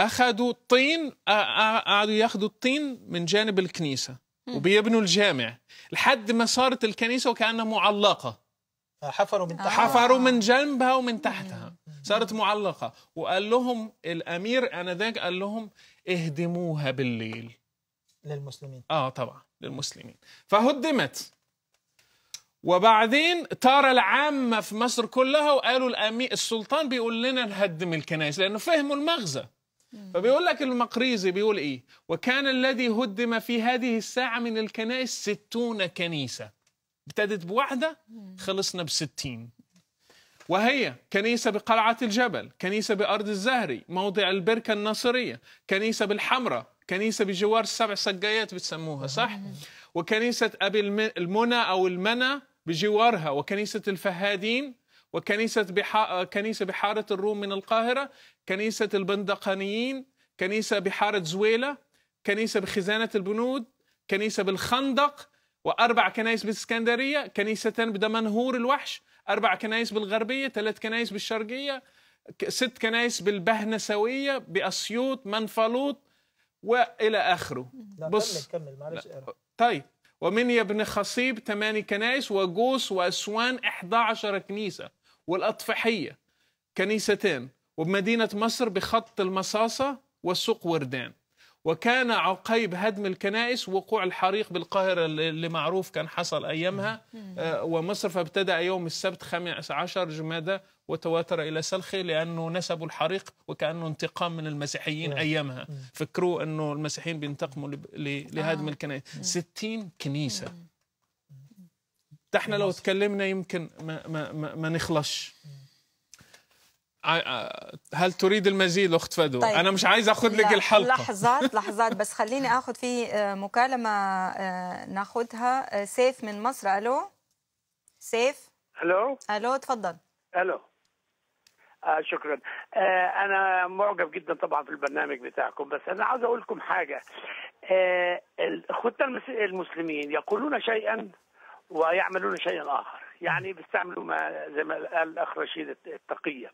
Speaker 2: أخذوا الطين قعدوا ياخذوا الطين من جانب الكنيسة وبيبنوا الجامع لحد ما صارت الكنيسة وكأنها معلقة حفروا من تحتها حفروا من آه. جنبها ومن تحتها صارت معلقة وقال لهم الأمير آنذاك قال لهم اهدموها بالليل للمسلمين اه طبعا للمسلمين فهدمت وبعدين تارة العامة في مصر كلها وقالوا الأمي السلطان بيقول لنا نهدم الكنائس لأنه فهموا المغزى فبيقول لك المقريزي بيقول إيه وكان الذي هدم في هذه الساعة من الكنائس ستون كنيسة ابتدت بواحدة خلصنا بستين وهي كنيسة بقلعة الجبل كنيسة بأرض الزهري موضع البركة الناصرية كنيسة بالحمرة كنيسة بجوار السبع سجايات بتسموها صح؟ وكنيسة أبي المنى أو المنى بجوارها وكنيسة الفهادين وكنيسة بحا... كنيسة بحارة الروم من القاهرة كنيسة البندقانيين كنيسة بحارة زويلة كنيسة بخزانة البنود كنيسة بالخندق وأربع كنائس بالإسكندرية كنيسة بدمنهور الوحش أربع كنائس بالغربية ثلاث كنائس بالشرقية ست كنائس بالبهنسوية بأسيوط منفلوط وإلى آخره
Speaker 3: لا بص كمل كمل معلش
Speaker 2: طيب ومنيا ابن خصيب ثماني كنائس وجوس وأسوان 11 كنيسة والأطفحية كنيستين وبمدينة مصر بخط المصاصة وسوق وردان وكان عقيب هدم الكنائس وقوع الحريق بالقاهرة اللي معروف كان حصل أيامها آه، ومصر فابتدأ يوم السبت 15 جمادة وتواتر إلى سلخي لأنه نسبوا الحريق وكأنه انتقام من المسيحيين أيامها فكروا أنه المسيحيين بينتقموا لهدم آه. الكنائس 60 كنيسة احنا لو تكلمنا يمكن ما, ما, ما, ما نخلصش آه، آه، هل تريد المزيد اخت فدوى؟ طيب. انا مش عايز اخذ لك الحلقه
Speaker 1: لحظات [LAUGHS] لحظات بس خليني اخذ في آه، مكالمه ناخذها سيف من مصر الو سيف الو الو تفضل
Speaker 5: الو آه شكرا آه انا معجب جدا طبعا في البرنامج بتاعكم بس انا عاوز اقول لكم حاجه آه اخوتنا المسلمين يقولون شيئا ويعملون شيئا اخر يعني بيستعملوا ما زي ما قال الاخ رشيد التقيه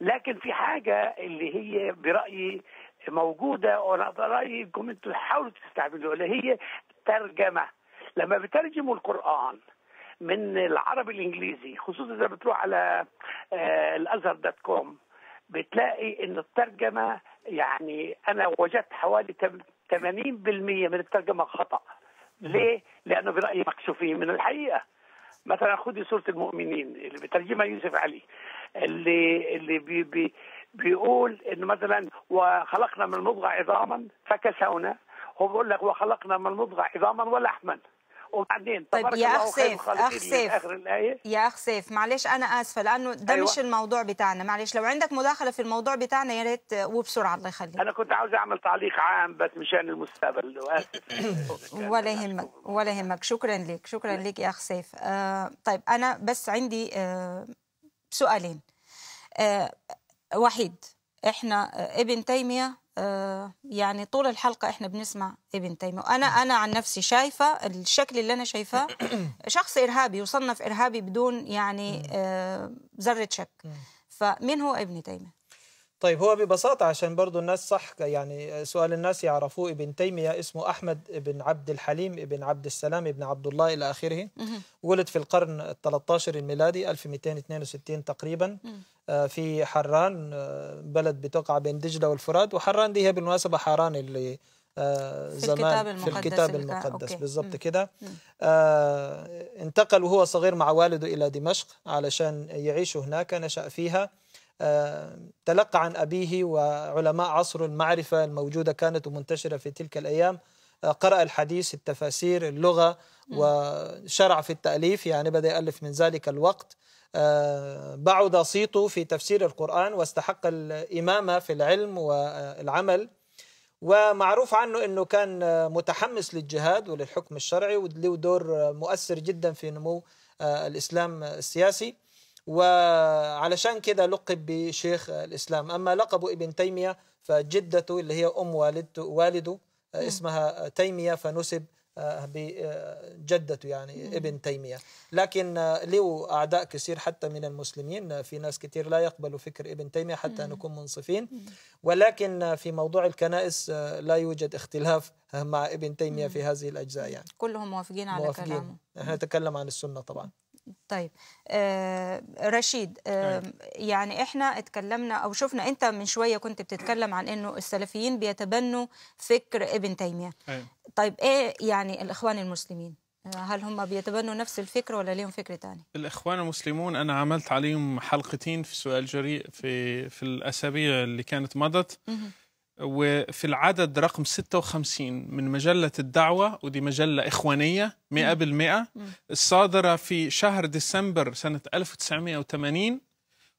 Speaker 5: لكن في حاجه اللي هي برايي موجوده وانا برايي انكم انتم تحاولوا تستعملوها اللي هي ترجمه لما بترجموا القران من العربي الانجليزي خصوصا اذا بتروح على آه، الازهر دوت كوم بتلاقي ان الترجمه يعني انا وجدت حوالي 80% من الترجمه خطا ليه؟ لانه برايي مكشوفين من الحقيقه مثلا خدي سوره المؤمنين اللي بترجمها يوسف علي اللي اللي بي بي بيقول ان مثلا وخلقنا من المضغه عظاما فكسونا هو بيقول لك وخلقنا من المضغه عظاما ولحما وبعدين طيب يا اخ سيف اخ سيف
Speaker 1: يا اخ سيف معلش انا اسفه لانه ده أيوة. مش الموضوع بتاعنا معلش لو عندك مداخله في الموضوع بتاعنا يا ريت آه، وبسرعه الله يخليك انا
Speaker 5: كنت عاوز اعمل تعليق عام بس مشان المستقبل
Speaker 8: [COUGHS]
Speaker 1: ولا يهمك ولا يهمك شكرا لك شكرا لك يا اخ سيف آه طيب انا بس عندي آه سؤالين آه وحيد احنا آه، ابن تيميه آه، يعني طول الحلقه احنا بنسمع ابن تيميه وانا انا عن نفسي شايفه الشكل اللي انا شايفاه [COUGHS] شخص ارهابي يصنف ارهابي بدون يعني آه، ذره شك فمين هو ابن تيميه
Speaker 3: طيب هو ببساطة عشان برضو الناس صح يعني سؤال الناس يعرفوه ابن تيمية اسمه أحمد بن عبد الحليم بن عبد السلام بن عبد الله إلى آخره ولد في القرن ال 13 الميلادي 1262 تقريبا آه، في حران آه، بلد بتقع بين دجلة والفرات وحران دي هي بالمناسبة حران اللي آه زمان في الكتاب المقدس بالضبط كده آه انتقل وهو صغير مع والده إلى دمشق علشان يعيش هناك نشأ فيها تلقى عن أبيه وعلماء عصر المعرفة الموجودة كانت ومنتشرة في تلك الأيام آه، قرأ الحديث التفاسير اللغة نعم. وشرع في التأليف يعني بدأ يألف من ذلك الوقت آه، بعد صيته في تفسير القرآن واستحق الإمامة في العلم والعمل ومعروف عنه أنه كان متحمس للجهاد وللحكم الشرعي وله دور مؤثر جدا في نمو آه، الإسلام السياسي وعلشان كده لقب بشيخ الإسلام أما لقب ابن تيمية فجدته اللي هي أم والدته والده اسمها تيمية فنسب آه، بجدته يعني ابن تيمية لكن آه، له أعداء كثير حتى من المسلمين في ناس كثير لا يقبلوا فكر ابن تيمية حتى نكون منصفين ولكن آه، في موضوع الكنائس لا يوجد اختلاف مع ابن تيمية في هذه الأجزاء يعني
Speaker 1: كلهم موافقين على موافقين. كلامه
Speaker 3: نحن نتكلم عن السنة طبعا
Speaker 1: طيب آه رشيد أيوة. آه يعني احنا اتكلمنا او شفنا انت من شويه كنت بتتكلم عن انه السلفيين بيتبنوا فكر ابن تيميه أيوة. طيب ايه يعني الاخوان المسلمين آه، هل هم بيتبنوا نفس الفكر ولا ليهم فكر ثاني؟
Speaker 2: الاخوان المسلمون انا عملت عليهم حلقتين في سؤال جريء في في الاسابيع اللي كانت مضت وفي العدد رقم 56 من مجلة الدعوة ودي مجلة إخوانية 100% الصادرة في شهر ديسمبر سنة 1980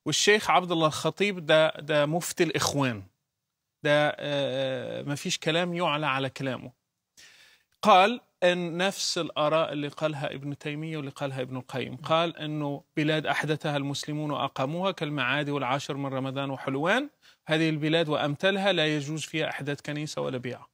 Speaker 2: والشيخ عبد الله الخطيب ده ده مفتي الإخوان ده آه، آه، ما فيش كلام يعلى على كلامه قال أن نفس الآراء اللي قالها ابن تيمية واللي قالها ابن القيم قال أنه بلاد أحدثها المسلمون وأقاموها كالمعادي والعاشر من رمضان وحلوان هذه البلاد وأمثالها لا يجوز فيها أحداث كنيسة ولا بيعة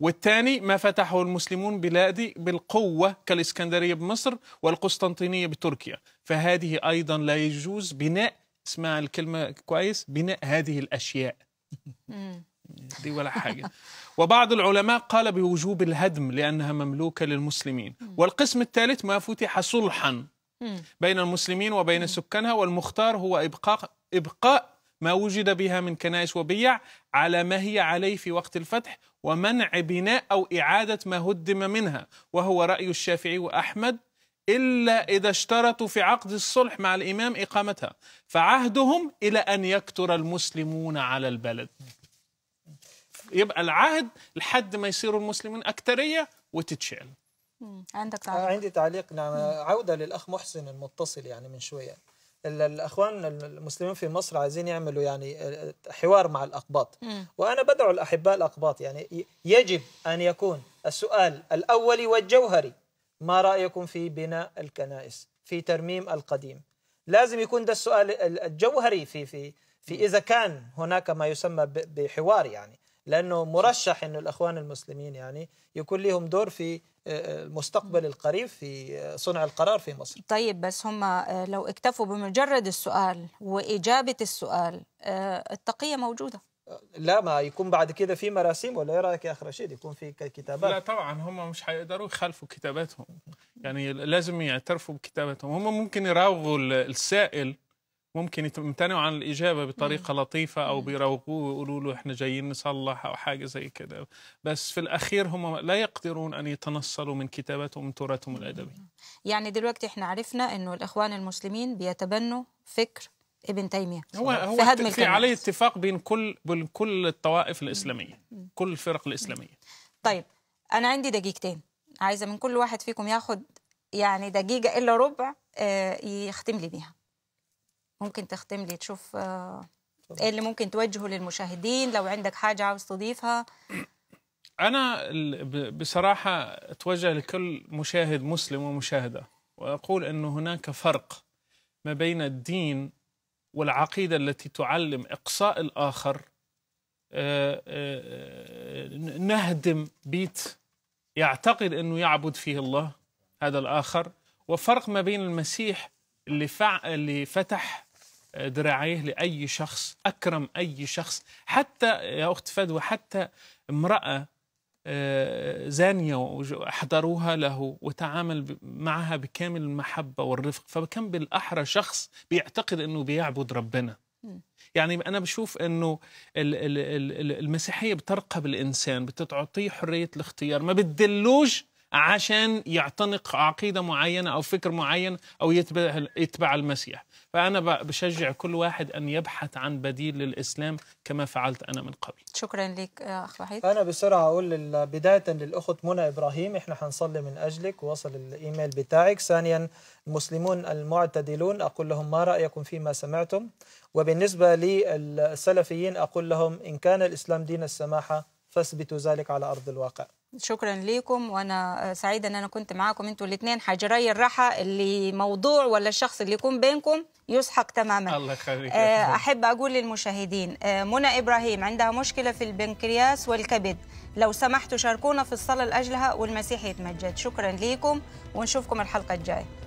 Speaker 2: والثاني ما فتحه المسلمون بلادي بالقوة كالإسكندرية بمصر والقسطنطينية بتركيا فهذه أيضا لا يجوز بناء اسمع الكلمة كويس بناء هذه الأشياء دي ولا حاجة وبعض العلماء قال بوجوب الهدم لأنها مملوكة للمسلمين والقسم الثالث ما فتح صلحا بين المسلمين وبين سكانها والمختار هو إبقاء, إبقاء ما وجد بها من كنائس وبيع على ما هي عليه في وقت الفتح ومنع بناء أو إعادة ما هدم منها وهو رأي الشافعي وأحمد إلا إذا اشترطوا في عقد الصلح مع الإمام إقامتها فعهدهم إلى أن يكتر المسلمون على البلد يبقى العهد لحد ما يصيروا المسلمين أكترية وتتشال
Speaker 3: عندك تعليق؟ عندي تعليق نعم عودة للأخ محسن المتصل يعني من شوية الاخوان المسلمين في مصر عايزين يعملوا يعني آه، حوار مع الاقباط م. وانا بدعو الاحباء الاقباط يعني يجب ان يكون السؤال الاولي والجوهري ما رايكم في بناء الكنائس في ترميم القديم لازم يكون ده السؤال الجوهري في في في اذا كان هناك ما يسمى بحوار يعني لانه مرشح انه الاخوان المسلمين يعني يكون لهم دور في المستقبل القريب في صنع القرار في مصر
Speaker 1: طيب بس هم آه، لو اكتفوا بمجرد السؤال وإجابة السؤال آه، التقية موجودة
Speaker 3: آه، لا ما يكون بعد كده في مراسيم ولا ايه رايك يا اخ رشيد يكون في كتابات لا
Speaker 2: طبعا هم مش هيقدروا يخالفوا كتاباتهم يعني لازم يعترفوا بكتاباتهم هم ممكن يراوغوا السائل ممكن يمتنعوا عن الإجابة بطريقة مم. لطيفة أو بيراوغوه ويقولوا له إحنا جايين نصلح أو حاجة زي كده بس في الأخير هم لا يقدرون أن يتنصلوا من كتاباتهم من تراثهم الأدبي
Speaker 1: يعني دلوقتي إحنا عرفنا أنه الإخوان المسلمين بيتبنوا فكر ابن تيمية هو هو في, هدم في عليه
Speaker 2: اتفاق بين كل بين كل الطوائف الإسلامية مم. كل الفرق الإسلامية
Speaker 1: طيب أنا عندي دقيقتين عايزة من كل واحد فيكم ياخد يعني دقيقة إلا ربع آه، يختم لي بيها ممكن تختم لي تشوف آه، ايه اللي ممكن توجهه للمشاهدين لو عندك حاجه عاوز تضيفها
Speaker 2: انا بصراحه اتوجه لكل مشاهد مسلم ومشاهده واقول انه هناك فرق ما بين الدين والعقيده التي تعلم اقصاء الاخر آه، آه، نهدم بيت يعتقد انه يعبد فيه الله هذا الاخر وفرق ما بين المسيح اللي, فع... اللي فتح ذراعيه لأي شخص أكرم أي شخص حتى يا أخت فدوى حتى امرأة آه، زانية وأحضروها له وتعامل معها بكامل المحبة والرفق فكم بالأحرى شخص بيعتقد أنه بيعبد ربنا يعني أنا بشوف أنه المسيحية بترقب الإنسان بتعطيه حرية الاختيار ما بتدلوش عشان يعتنق عقيدة معينة أو فكر معين أو يتبع, يتبع المسيح فأنا بشجع كل واحد أن يبحث عن بديل للإسلام كما فعلت أنا من قبل
Speaker 1: شكرا لك آه، أخ وحيد أنا بسرعة
Speaker 3: أقول بداية للأخت منى إبراهيم إحنا حنصلي من أجلك وصل الإيميل بتاعك ثانيا المسلمون المعتدلون أقول لهم ما رأيكم فيما سمعتم وبالنسبة للسلفيين أقول لهم إن كان الإسلام دين السماحة فاثبتوا ذلك على أرض الواقع
Speaker 1: شكرا لكم وانا آه، سعيده ان انا كنت معاكم انتوا الاثنين حجري الرحى اللي موضوع ولا الشخص اللي يكون بينكم يسحق تماما الله يخليك آه، احب اقول للمشاهدين آه، منى ابراهيم عندها مشكله في البنكرياس والكبد لو سمحتوا شاركونا في الصلاه لاجلها والمسيح يتمجد شكرا لكم ونشوفكم الحلقه الجايه